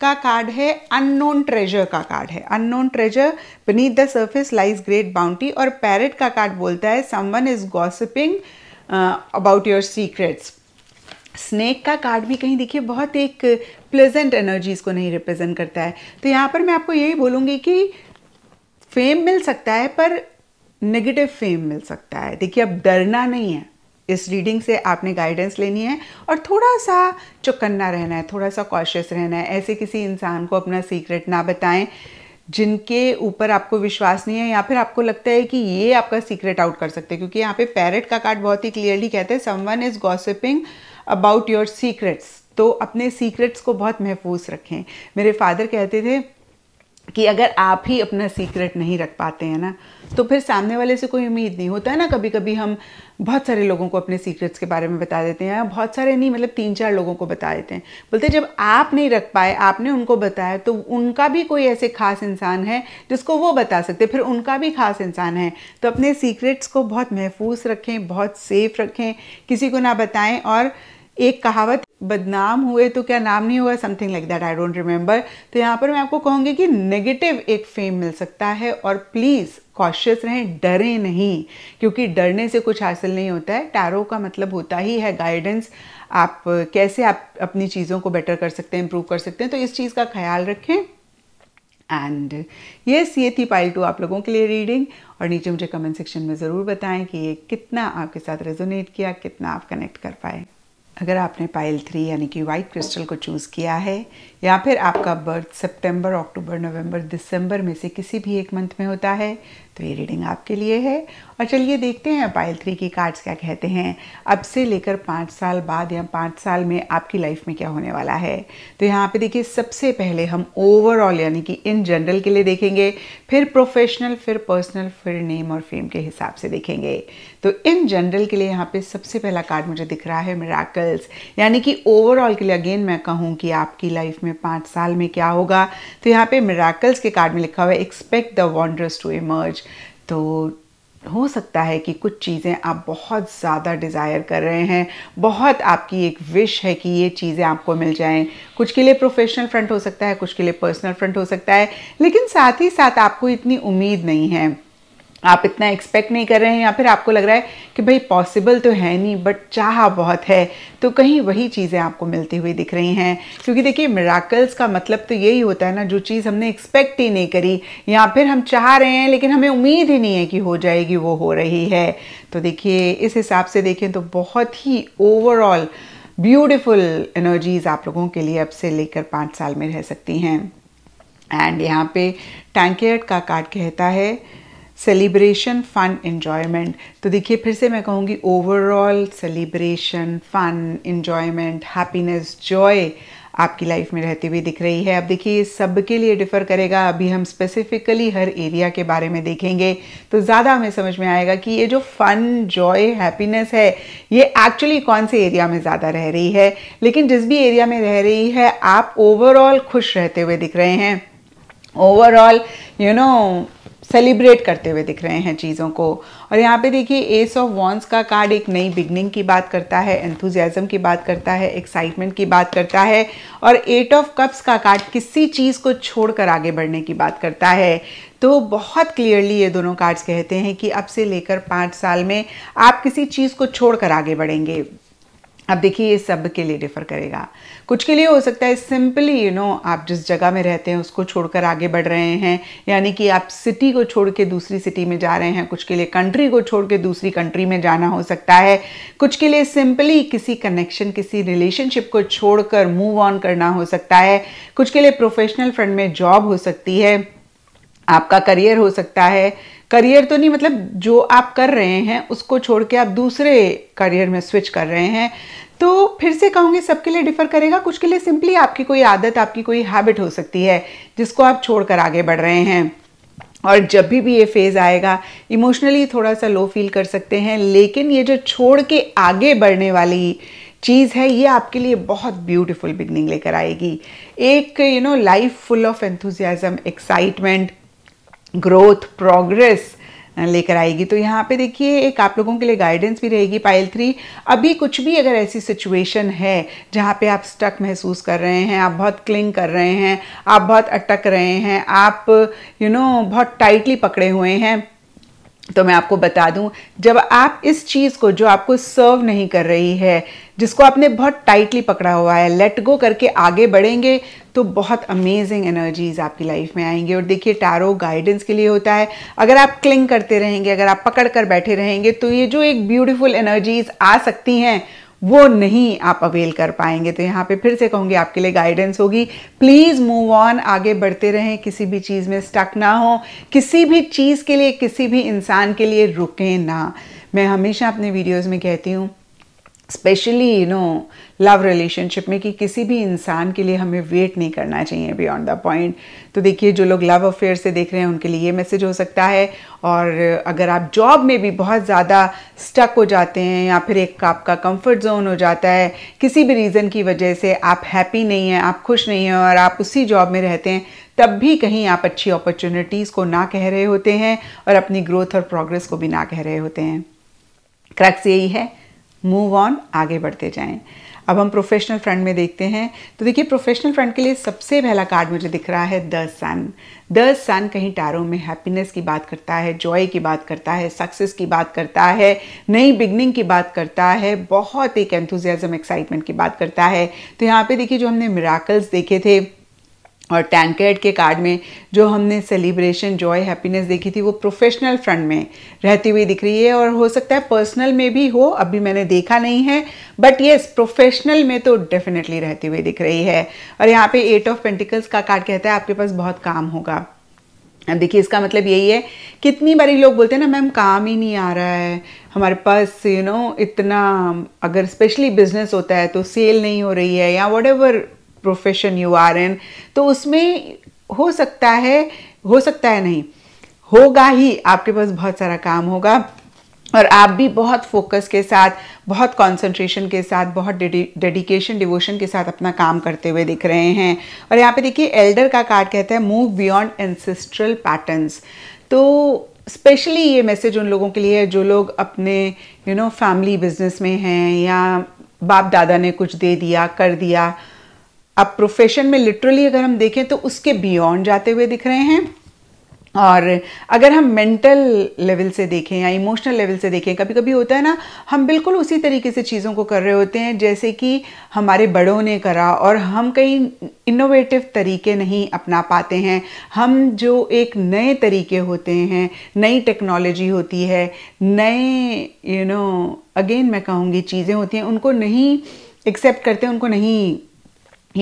का कार्ड है अननोन ट्रेजर का कार्ड है unknown treasure beneath the surface lies great bounty और पैरेट का कार्ड बोलता है someone is gossiping about your secrets snake का कार्ड भी कहीं देखिए बहुत एक प्लेजेंट एनर्जीज को नहीं रिप्रेजेंट करता है तो यहाँ पर मैं आपको यही बोलूँगी कि फेम मिल सकता है पर नेगेटिव फेम मिल सकता है देखिए अब डरना नहीं है इस रीडिंग से आपने गाइडेंस लेनी है और थोड़ा सा चौकन्ना रहना है थोड़ा सा कॉशियस रहना है ऐसे किसी इंसान को अपना सीक्रेट ना बताएं जिनके ऊपर आपको विश्वास नहीं है या फिर आपको लगता है कि ये आपका सीक्रेट आउट कर सकते हैं क्योंकि यहाँ पे पैरट का कार्ड बहुत ही क्लियरली कहते हैं someone is gossiping about your secrets तो अपने सीक्रेट्स को बहुत महफूज रखें मेरे फादर कहते थे कि अगर आप ही अपना सीक्रेट नहीं रख पाते हैं ना तो फिर सामने वाले से कोई उम्मीद नहीं होता है ना कभी कभी हम बहुत सारे लोगों को अपने सीक्रेट्स के बारे में बता देते हैं बहुत सारे नहीं मतलब तीन चार लोगों को बता देते हैं बोलते जब आप नहीं रख पाए आपने उनको बताया तो उनका भी कोई ऐसे खास इंसान है जिसको वो बता सकते फिर उनका भी खास इंसान है तो अपने सीक्रेट्स को बहुत महफूज रखें बहुत सेफ रखें किसी को ना बताएं और एक कहावत बदनाम हुए तो क्या नाम नहीं हुआ something like that I don't remember तो यहाँ पर मैं आपको कहूँगी कि नेगेटिव एक फेम मिल सकता है और प्लीज़ कॉशियस रहें डरें नहीं क्योंकि डरने से कुछ हासिल नहीं होता है टैरो का मतलब होता ही है गाइडेंस आप कैसे आप अपनी चीज़ों को बेटर कर सकते हैं इम्प्रूव कर सकते हैं तो इस चीज़ का ख्याल रखें एंड येस yes, ये थी पाइल टू आप लोगों के लिए रीडिंग और नीचे मुझे कमेंट सेक्शन में ज़रूर बताएं कि ये कितना आपके साथ रेजोनेट किया कितना आप कनेक्ट कर पाए अगर आपने पाइल थ्री यानी कि वाइट क्रिस्टल को चूज़ किया है या फिर आपका बर्थ सितंबर, अक्टूबर नवंबर, दिसंबर में से किसी भी एक मंथ में होता है तो ये रीडिंग आपके लिए है और चलिए देखते हैं पाइल थ्री की कार्ड्स क्या कहते हैं अब से लेकर पाँच साल बाद या पाँच साल में आपकी लाइफ में क्या होने वाला है तो यहाँ पे देखिए सबसे पहले हम ओवरऑल यानी कि इन जनरल के लिए देखेंगे फिर प्रोफेशनल फिर पर्सनल फिर नेम और फेम के हिसाब से देखेंगे तो इन जनरल के लिए यहाँ पे सबसे पहला कार्ड मुझे दिख रहा है मेराकल्स यानी कि ओवरऑल के लिए अगेन मैं कहूँ कि आपकी लाइफ में पाँच साल में क्या होगा तो यहाँ पे मेराकल्स के कार्ड में लिखा हुआ है expect the wonders to emerge तो हो सकता है कि कुछ चीज़ें आप बहुत ज़्यादा डिज़ायर कर रहे हैं बहुत आपकी एक विश है कि ये चीज़ें आपको मिल जाएं कुछ के लिए प्रोफेशनल फ्रंट हो सकता है कुछ के लिए पर्सनल फ्रंट हो सकता है लेकिन साथ ही साथ आपको इतनी उम्मीद नहीं है आप इतना एक्सपेक्ट नहीं कर रहे हैं या फिर आपको लग रहा है कि भाई पॉसिबल तो है नहीं बट चाह बहुत है तो कहीं वही चीज़ें आपको मिलती हुई दिख रही हैं क्योंकि देखिए मेराकल्स का मतलब तो यही होता है ना जो चीज़ हमने एक्सपेक्ट ही नहीं करी या फिर हम चाह रहे हैं लेकिन हमें उम्मीद ही नहीं है कि हो जाएगी वो हो रही है तो देखिए इस हिसाब से देखें तो बहुत ही ओवरऑल ब्यूटिफुल एनर्जीज़ आप लोगों के लिए अब से लेकर पाँच साल में रह सकती हैं एंड यहाँ पे टैंकेट का कार्ड कहता है सेलिब्रेशन फ़न इन्जॉयमेंट तो देखिए फिर से मैं कहूँगी overall celebration fun enjoyment happiness joy आपकी लाइफ में रहती हुई दिख रही है अब देखिए ये सब के लिए डिफ़र करेगा अभी हम स्पेसिफिकली हर एरिया के बारे में देखेंगे तो ज़्यादा हमें समझ में आएगा कि ये जो फ़न जॉय हैप्पीनेस है ये एक्चुअली कौन से एरिया में ज़्यादा रह रही है लेकिन जिस भी एरिया में रह रही है आप ओवरऑल खुश रहते हुए दिख रहे हैं ओवरऑल यू नो सेलिब्रेट करते हुए दिख रहे हैं चीज़ों को और यहाँ पे देखिए एस ऑफ वॉन्स का कार्ड एक नई बिगनिंग की बात करता है एंथुजियाज़म की बात करता है एक्साइटमेंट की बात करता है और एट ऑफ कप्स का कार्ड किसी चीज़ को छोड़कर आगे बढ़ने की बात करता है तो बहुत क्लियरली ये दोनों कार्ड्स कहते हैं कि अब से लेकर पाँच साल में आप किसी चीज़ को छोड़कर आगे बढ़ेंगे अब देखिए ये सब के लिए डिफ़र करेगा कुछ के लिए हो सकता है सिंपली यू नो आप जिस जगह में रहते हैं उसको छोड़कर आगे बढ़ रहे हैं यानी कि आप सिटी को छोड़ के दूसरी सिटी में जा रहे हैं कुछ के लिए कंट्री को छोड़ के दूसरी कंट्री में जाना हो सकता है कुछ के लिए सिंपली किसी कनेक्शन किसी रिलेशनशिप को छोड़कर मूव ऑन करना हो सकता है कुछ के लिए प्रोफेशनल फ्रंट में जॉब हो सकती है आपका करियर हो सकता है करियर तो नहीं मतलब जो आप कर रहे हैं उसको छोड़ के आप दूसरे करियर में स्विच कर रहे हैं तो फिर से कहूँगी सबके लिए डिफ़र करेगा कुछ के लिए सिंपली आपकी कोई आदत आपकी कोई हैबिट हो सकती है जिसको आप छोड़कर आगे बढ़ रहे हैं और जब भी भी ये फेज़ आएगा इमोशनली थोड़ा सा लो फील कर सकते हैं लेकिन ये जो छोड़ के आगे बढ़ने वाली चीज़ है ये आपके लिए बहुत ब्यूटीफुल बिगनिंग लेकर आएगी एक you know life full of enthusiasm excitement growth progress लेकर आएगी तो यहाँ पे देखिए एक आप लोगों के लिए गाइडेंस भी रहेगी पाइल थ्री अभी कुछ भी अगर ऐसी सिचुएशन है जहाँ पे आप स्टक महसूस कर रहे हैं आप बहुत क्लिंग कर रहे हैं आप बहुत अटक रहे हैं आप यू you नो know, बहुत टाइटली पकड़े हुए हैं तो मैं आपको बता दूं जब आप इस चीज़ को जो आपको सर्व नहीं कर रही है जिसको आपने बहुत टाइटली पकड़ा हुआ है लेट गो करके आगे बढ़ेंगे तो बहुत अमेजिंग एनर्जीज आपकी लाइफ में आएंगे और देखिए टैरो गाइडेंस के लिए होता है अगर आप क्लिंग करते रहेंगे अगर आप पकड़ कर बैठे रहेंगे तो ये जो एक ब्यूटीफुल एनर्जीज आ सकती हैं वो नहीं आप अवेल कर पाएंगे तो यहाँ पे फिर से कहूँगी आपके लिए गाइडेंस होगी प्लीज़ मूव ऑन आगे बढ़ते रहें किसी भी चीज़ में स्टक ना हो किसी भी चीज़ के लिए किसी भी इंसान के लिए रुकें ना मैं हमेशा अपने वीडियोज़ में कहती हूँ specially you know love relationship में कि किसी भी इंसान के लिए हमें वेट नहीं करना चाहिए बियॉन्ड द पॉइंट तो देखिए जो लोग लव अफेयर से देख रहे हैं उनके लिए ये मैसेज हो सकता है और अगर आप जॉब में भी बहुत ज़्यादा स्टक हो जाते हैं या फिर एक आपका कंफर्ट जोन हो जाता है किसी भी रीज़न की वजह से आप हैप्पी नहीं हैं आप खुश नहीं हैं और आप उसी जॉब में रहते हैं तब भी कहीं आप अच्छी अपॉर्चुनिटीज़ को ना कह रहे होते हैं और अपनी ग्रोथ और प्रोग्रेस को भी ना कह रहे होते हैं क्रक्स यही है मूव ऑन आगे बढ़ते जाएं अब हम प्रोफेशनल फ्रंट में देखते हैं तो देखिए प्रोफेशनल फ्रंट के लिए सबसे पहला कार्ड मुझे दिख रहा है द सन द सन कहीं टारों में हैप्पीनेस की बात करता है जॉय की बात करता है सक्सेस की बात करता है नई बिगनिंग की बात करता है बहुत एक एंथुजियाज़म एक्साइटमेंट की बात करता है तो यहाँ पे देखिए जो हमने मिराकल्स देखे थे और टैनकेड के कार्ड में जो हमने सेलिब्रेशन जॉय हैप्पीनेस देखी थी वो प्रोफेशनल फ्रंट में रहती हुई दिख रही है और हो सकता है पर्सनल में भी हो अभी मैंने देखा नहीं है बट येस प्रोफेशनल में तो डेफिनेटली रहती हुई दिख रही है और यहाँ पे एट ऑफ पेंटिकल्स का कार्ड कहता है आपके पास बहुत काम होगा अब देखिए इसका मतलब यही है कितनी बारी लोग बोलते हैं ना मैम काम ही नहीं आ रहा है हमारे पास यू you नो know, इतना अगर स्पेशली बिजनेस होता है तो सेल नहीं हो रही है या what profession you are in तो उसमें हो सकता है हो सकता है नहीं होगा ही आपके पास बहुत सारा काम होगा और आप भी बहुत फोकस के साथ बहुत कंसंट्रेशन के साथ बहुत डेडिकेशन डिवोशन के साथ अपना काम करते हुए दिख रहे हैं और यहाँ पे देखिए एल्डर का कार्ड कहता है मूव बियॉन्ड एंसेस्ट्रल पैटर्न्स तो स्पेशली ये मैसेज उन लोगों के लिए है जो लोग अपने यू नो फैमिली बिजनेस में हैं या बाप दादा ने कुछ दे दिया कर दिया अब प्रोफेशन में लिटरली अगर हम देखें तो उसके बियॉन्ड जाते हुए दिख रहे हैं और अगर हम मेंटल लेवल से देखें या इमोशनल लेवल से देखें कभी कभी होता है ना हम बिल्कुल उसी तरीके से चीज़ों को कर रहे होते हैं जैसे कि हमारे बड़ों ने करा और हम कहीं इनोवेटिव तरीके नहीं अपना पाते हैं हम जो एक नए तरीके होते हैं नई टेक्नोलॉजी होती है नए यू नो अगेन मैं कहूँगी चीज़ें होती हैं उनको नहीं एक्सेप्ट करते हैं उनको नहीं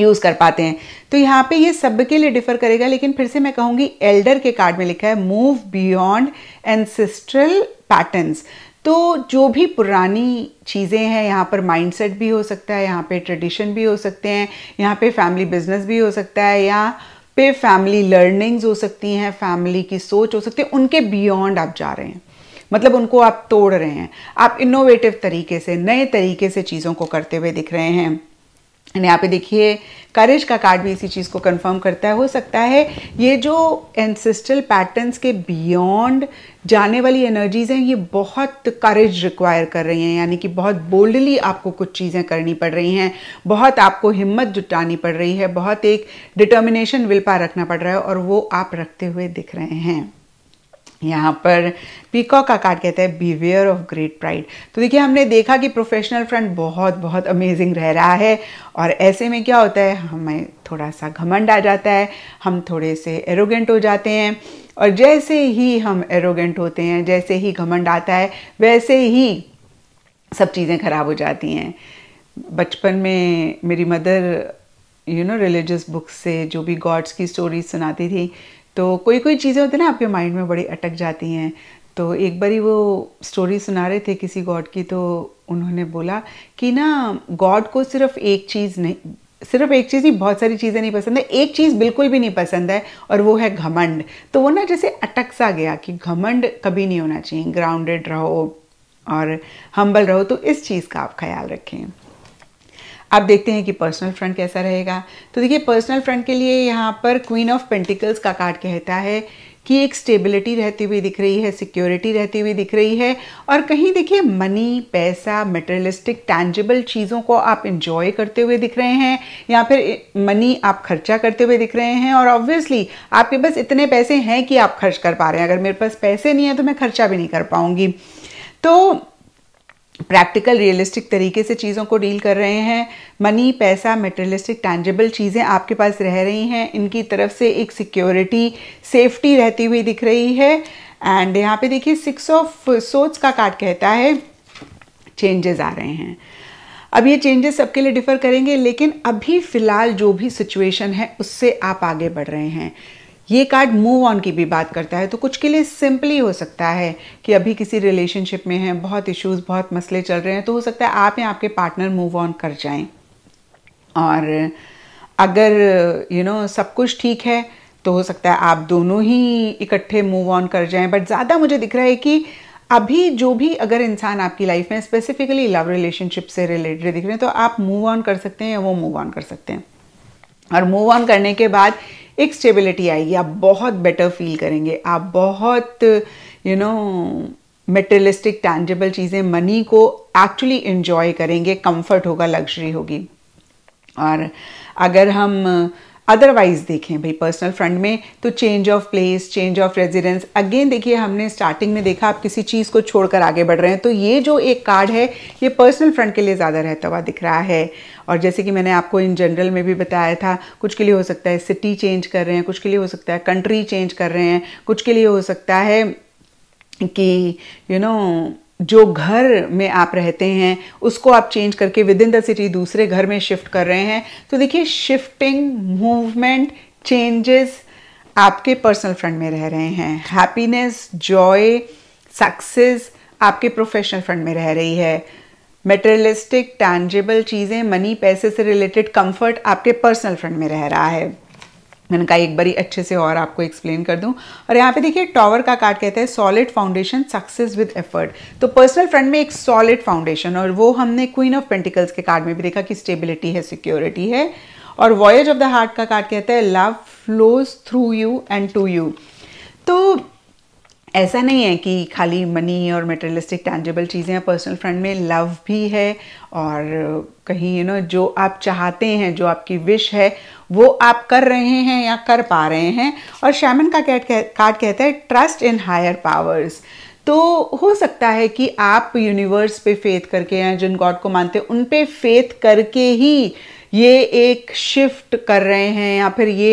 यूज़ कर पाते हैं तो यहाँ पे ये सब के लिए डिफर करेगा लेकिन फिर से मैं कहूँगी एल्डर के कार्ड में लिखा है मूव बियॉन्ड एनसेस्ट्रल पैटर्न्स तो जो भी पुरानी चीज़ें हैं यहाँ पर माइंडसेट भी हो सकता है यहाँ पे ट्रेडिशन भी हो सकते हैं यहाँ पे फैमिली बिजनेस भी हो सकता है या पे फैमिली लर्निंग्स हो सकती हैं फैमिली की सोच हो सकती है उनके बियॉन्ड आप जा रहे हैं मतलब उनको आप तोड़ रहे हैं आप इनोवेटिव तरीके से नए तरीके से चीज़ों को करते हुए दिख रहे हैं एंड यहाँ पे देखिए करेज का कार्ड भी इसी चीज़ को कंफर्म करता है हो सकता है ये जो एनसिस्टल पैटर्न्स के बियॉन्ड जाने वाली एनर्जीज़ हैं ये बहुत करेज रिक्वायर कर रही हैं यानी कि बहुत बोल्डली आपको कुछ चीज़ें करनी पड़ रही हैं बहुत आपको हिम्मत जुटानी पड़ रही है बहुत एक डिटर्मिनेशन विल पा रखना पड़ रहा है और वो आप रखते हुए दिख रहे हैं यहाँ पर पीकॉक का कार्ड कहता है बिवेयर ऑफ ग्रेट प्राइड तो देखिए हमने देखा कि प्रोफेशनल फ्रंट बहुत बहुत अमेजिंग रह रहा है और ऐसे में क्या होता है हमें थोड़ा सा घमंड आ जाता है हम थोड़े से एरोगेंट हो जाते हैं और जैसे ही हम एरोगेंट होते हैं जैसे ही घमंड आता है वैसे ही सब चीज़ें खराब हो जाती हैं बचपन में मेरी mother you know religious books से जो भी गॉड्स की स्टोरीज सुनाती थी तो कोई कोई चीज़ें होती ना आपके माइंड में बड़ी अटक जाती हैं तो एक बारी वो स्टोरी सुना रहे थे किसी गॉड की तो उन्होंने बोला कि ना गॉड को सिर्फ एक चीज़ नहीं सिर्फ एक चीज़ नहीं बहुत सारी चीज़ें नहीं पसंद है एक चीज़ बिल्कुल भी नहीं पसंद है और वो है घमंड तो वो ना जैसे अटक सा गया कि घमंड कभी नहीं होना चाहिए ग्राउंडेड रहो और हम्बल रहो तो इस चीज़ का आप ख्याल रखें अब देखते हैं कि पर्सनल फ्रंट कैसा रहेगा तो देखिए पर्सनल फ्रंट के लिए यहाँ पर क्वीन ऑफ पेंटिकल्स का कार्ड कहता है कि एक स्टेबिलिटी रहती हुई दिख रही है सिक्योरिटी रहती हुई दिख रही है और कहीं देखिए मनी पैसा मेटेरियलिस्टिक टैंजिबल चीज़ों को आप इंजॉय करते हुए दिख रहे हैं या फिर मनी आप खर्चा करते हुए दिख रहे हैं और ऑब्वियसली आपके पास इतने पैसे हैं कि आप खर्च कर पा रहे हैं अगर मेरे पास पैसे नहीं हैं तो मैं खर्चा भी नहीं कर पाऊँगी तो प्रैक्टिकल रियलिस्टिक तरीके से चीज़ों को डील कर रहे हैं मनी पैसा मेटेरियलिस्टिक टैंजेबल चीज़ें आपके पास रह रही हैं इनकी तरफ से एक सिक्योरिटी सेफ्टी रहती हुई दिख रही है एंड यहाँ पे देखिए सिक्स ऑफ सोच का कार्ड कहता है चेंजेस आ रहे हैं अब ये चेंजेस सबके लिए डिफ़र करेंगे लेकिन अभी फ़िलहाल जो भी सिचुएशन है उससे आप आगे बढ़ रहे हैं ये कार्ड मूव ऑन की भी बात करता है तो कुछ के लिए सिंपली हो सकता है कि अभी किसी रिलेशनशिप में हैं बहुत इश्यूज बहुत मसले चल रहे हैं तो हो सकता है आप या आपके पार्टनर मूव ऑन कर जाएं और अगर यू you नो know, सब कुछ ठीक है तो हो सकता है आप दोनों ही इकट्ठे मूव ऑन कर जाएं बट ज़्यादा मुझे दिख रहा है कि अभी जो भी अगर इंसान आपकी लाइफ में स्पेसिफिकली लव रिलेशनशिप से रिलेटेड दिख रहे हैं तो आप मूव ऑन कर सकते हैं या वो मूव ऑन कर सकते हैं और मूव ऑन करने के बाद एक स्टेबिलिटी आएगी आप बहुत बेटर फील करेंगे आप बहुत यू नो मेटेरिस्टिक टैंजेबल चीज़ें मनी को एक्चुअली इन्जॉय करेंगे कंफर्ट होगा लग्जरी होगी और अगर हम अदरवाइज देखें भाई पर्सनल फ्रंट में तो change of place change of residence again देखिए हमने स्टार्टिंग में देखा आप किसी चीज़ को छोड़कर आगे बढ़ रहे हैं तो ये जो एक कार्ड है ये पर्सनल फ्रंट के लिए ज़्यादा रहता हुआ दिख रहा है और जैसे कि मैंने आपको इन जनरल में भी बताया था कुछ के लिए हो सकता है सिटी चेंज कर रहे हैं कुछ के लिए हो सकता है कंट्री चेंज कर रहे हैं कुछ के लिए हो सकता है कि यू you नो know, जो घर में आप रहते हैं उसको आप चेंज करके विद इन द सिटी दूसरे घर में शिफ्ट कर रहे हैं तो देखिए शिफ्टिंग मूवमेंट चेंजेस आपके पर्सनल फ्रंट में रह रहे हैं हैप्पीनेस जॉय सक्सेस आपके प्रोफेशनल फ्रंट में रह रही है मेटेरियलिस्टिक टैंजेबल चीज़ें मनी पैसे से रिलेटेड कंफर्ट आपके पर्सनल फ्रंट में रह रहा है मैंने कहा एक बारी अच्छे से और आपको एक्सप्लेन कर दूं और यहाँ पे देखिए टॉवर का कार्ड कहता है solid foundation success with effort तो पर्सनल फ्रंट में एक सॉलिड फाउंडेशन और वो हमने क्वीन ऑफ पेंटिकल्स के कार्ड में भी देखा कि स्टेबिलिटी है सिक्योरिटी है और वॉयज ऑफ द हार्ट का कार्ड कहता है love flows through you and to you तो ऐसा नहीं है कि खाली मनी और मटेरियलिस्टिक टैंजेबल चीज़ें हैं पर्सनल फ्रेंड में लव भी है और कहीं यू नो जो आप चाहते हैं जो आपकी विश है वो आप कर रहे हैं या कर पा रहे हैं और शैमन का कैट कार्ड कहता है ट्रस्ट इन हायर पावर्स तो हो सकता है कि आप यूनिवर्स पे फेथ करके या जिन गॉड को मानते हैं उन पे फेथ करके ही ये एक शिफ्ट कर रहे हैं या फिर ये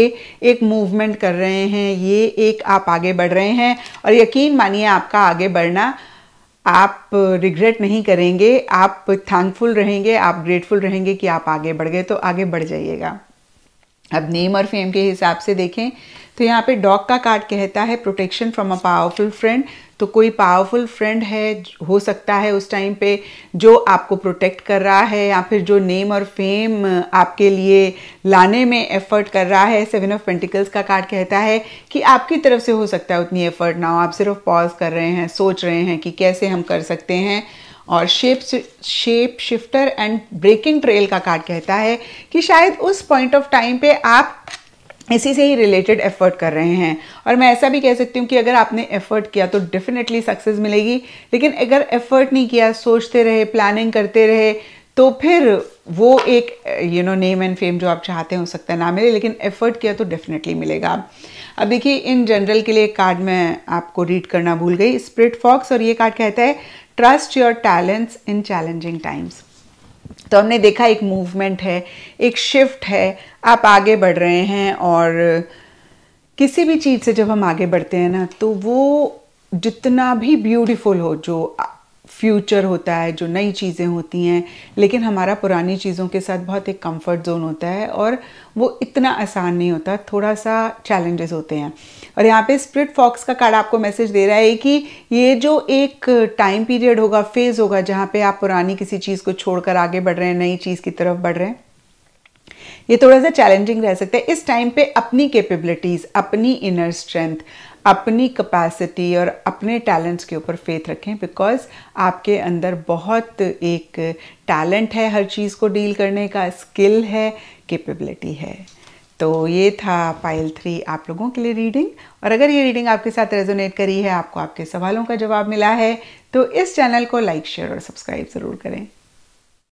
एक मूवमेंट कर रहे हैं ये एक आप आगे बढ़ रहे हैं और यकीन मानिए आपका आगे बढ़ना आप रिग्रेट नहीं करेंगे आप थैंकफुल रहेंगे आप ग्रेटफुल रहेंगे कि आप आगे बढ़ गए तो आगे बढ़ जाइएगा अब नेम और फेम के हिसाब से देखें तो यहाँ पे डॉग का कार्ड कहता है protection from a powerful friend तो कोई पावरफुल फ्रेंड है हो सकता है उस टाइम पे जो आपको प्रोटेक्ट कर रहा है या फिर जो नेम और फेम आपके लिए लाने में एफर्ट कर रहा है सेवन ऑफ पेंटिकल्स का कार्ड कहता है कि आपकी तरफ से हो सकता है उतनी एफर्ट ना हो आप सिर्फ पॉज कर रहे हैं सोच रहे हैं कि कैसे हम कर सकते हैं और shape shape shifter and breaking trail का कार्ड कहता है कि शायद उस पॉइंट ऑफ टाइम पे आप इसी से ही रिलेटेड एफर्ट कर रहे हैं और मैं ऐसा भी कह सकती हूँ कि अगर आपने एफर्ट किया तो डेफिनेटली सक्सेस मिलेगी लेकिन अगर एफर्ट नहीं किया सोचते रहे प्लानिंग करते रहे तो फिर वो एक you know name and fame जो आप चाहते हैं हो सकता है ना मिले लेकिन एफर्ट किया तो डेफिनेटली मिलेगा अब देखिए इन जनरल के लिए कार्ड में आपको रीड करना भूल गई स्प्रिट फॉक्स और ये कार्ड कहता है trust your talents in challenging times तो हमने देखा एक मूवमेंट है एक शिफ्ट है आप आगे बढ़ रहे हैं और किसी भी चीज़ से जब हम आगे बढ़ते हैं ना तो वो जितना भी ब्यूटीफुल हो जो फ्यूचर होता है जो नई चीज़ें होती हैं लेकिन हमारा पुरानी चीज़ों के साथ बहुत एक कंफर्ट जोन होता है और वो इतना आसान नहीं होता थोड़ा सा चैलेंजेस होते हैं और यहाँ पे स्प्रिट फॉक्स का कार्ड आपको मैसेज दे रहा है कि ये जो एक टाइम पीरियड होगा फेज़ होगा जहाँ पे आप पुरानी किसी चीज़ को छोड़कर आगे बढ़ रहे हैं नई चीज़ की तरफ बढ़ रहे हैं ये थोड़ा सा चैलेंजिंग रह सकता है इस टाइम पे अपनी कैपेबिलिटीज़ अपनी इनर स्ट्रेंथ अपनी कैपेसिटी और अपने टैलेंट्स के ऊपर फेथ रखें बिकॉज आपके अंदर बहुत एक टैलेंट है हर चीज़ को डील करने का स्किल है कैपेबिलिटी है तो ये था पाइल थ्री आप लोगों के लिए रीडिंग और अगर ये रीडिंग आपके साथ रेजोनेट करी है आपको आपके सवालों का जवाब मिला है तो इस चैनल को लाइक शेयर और सब्सक्राइब ज़रूर करें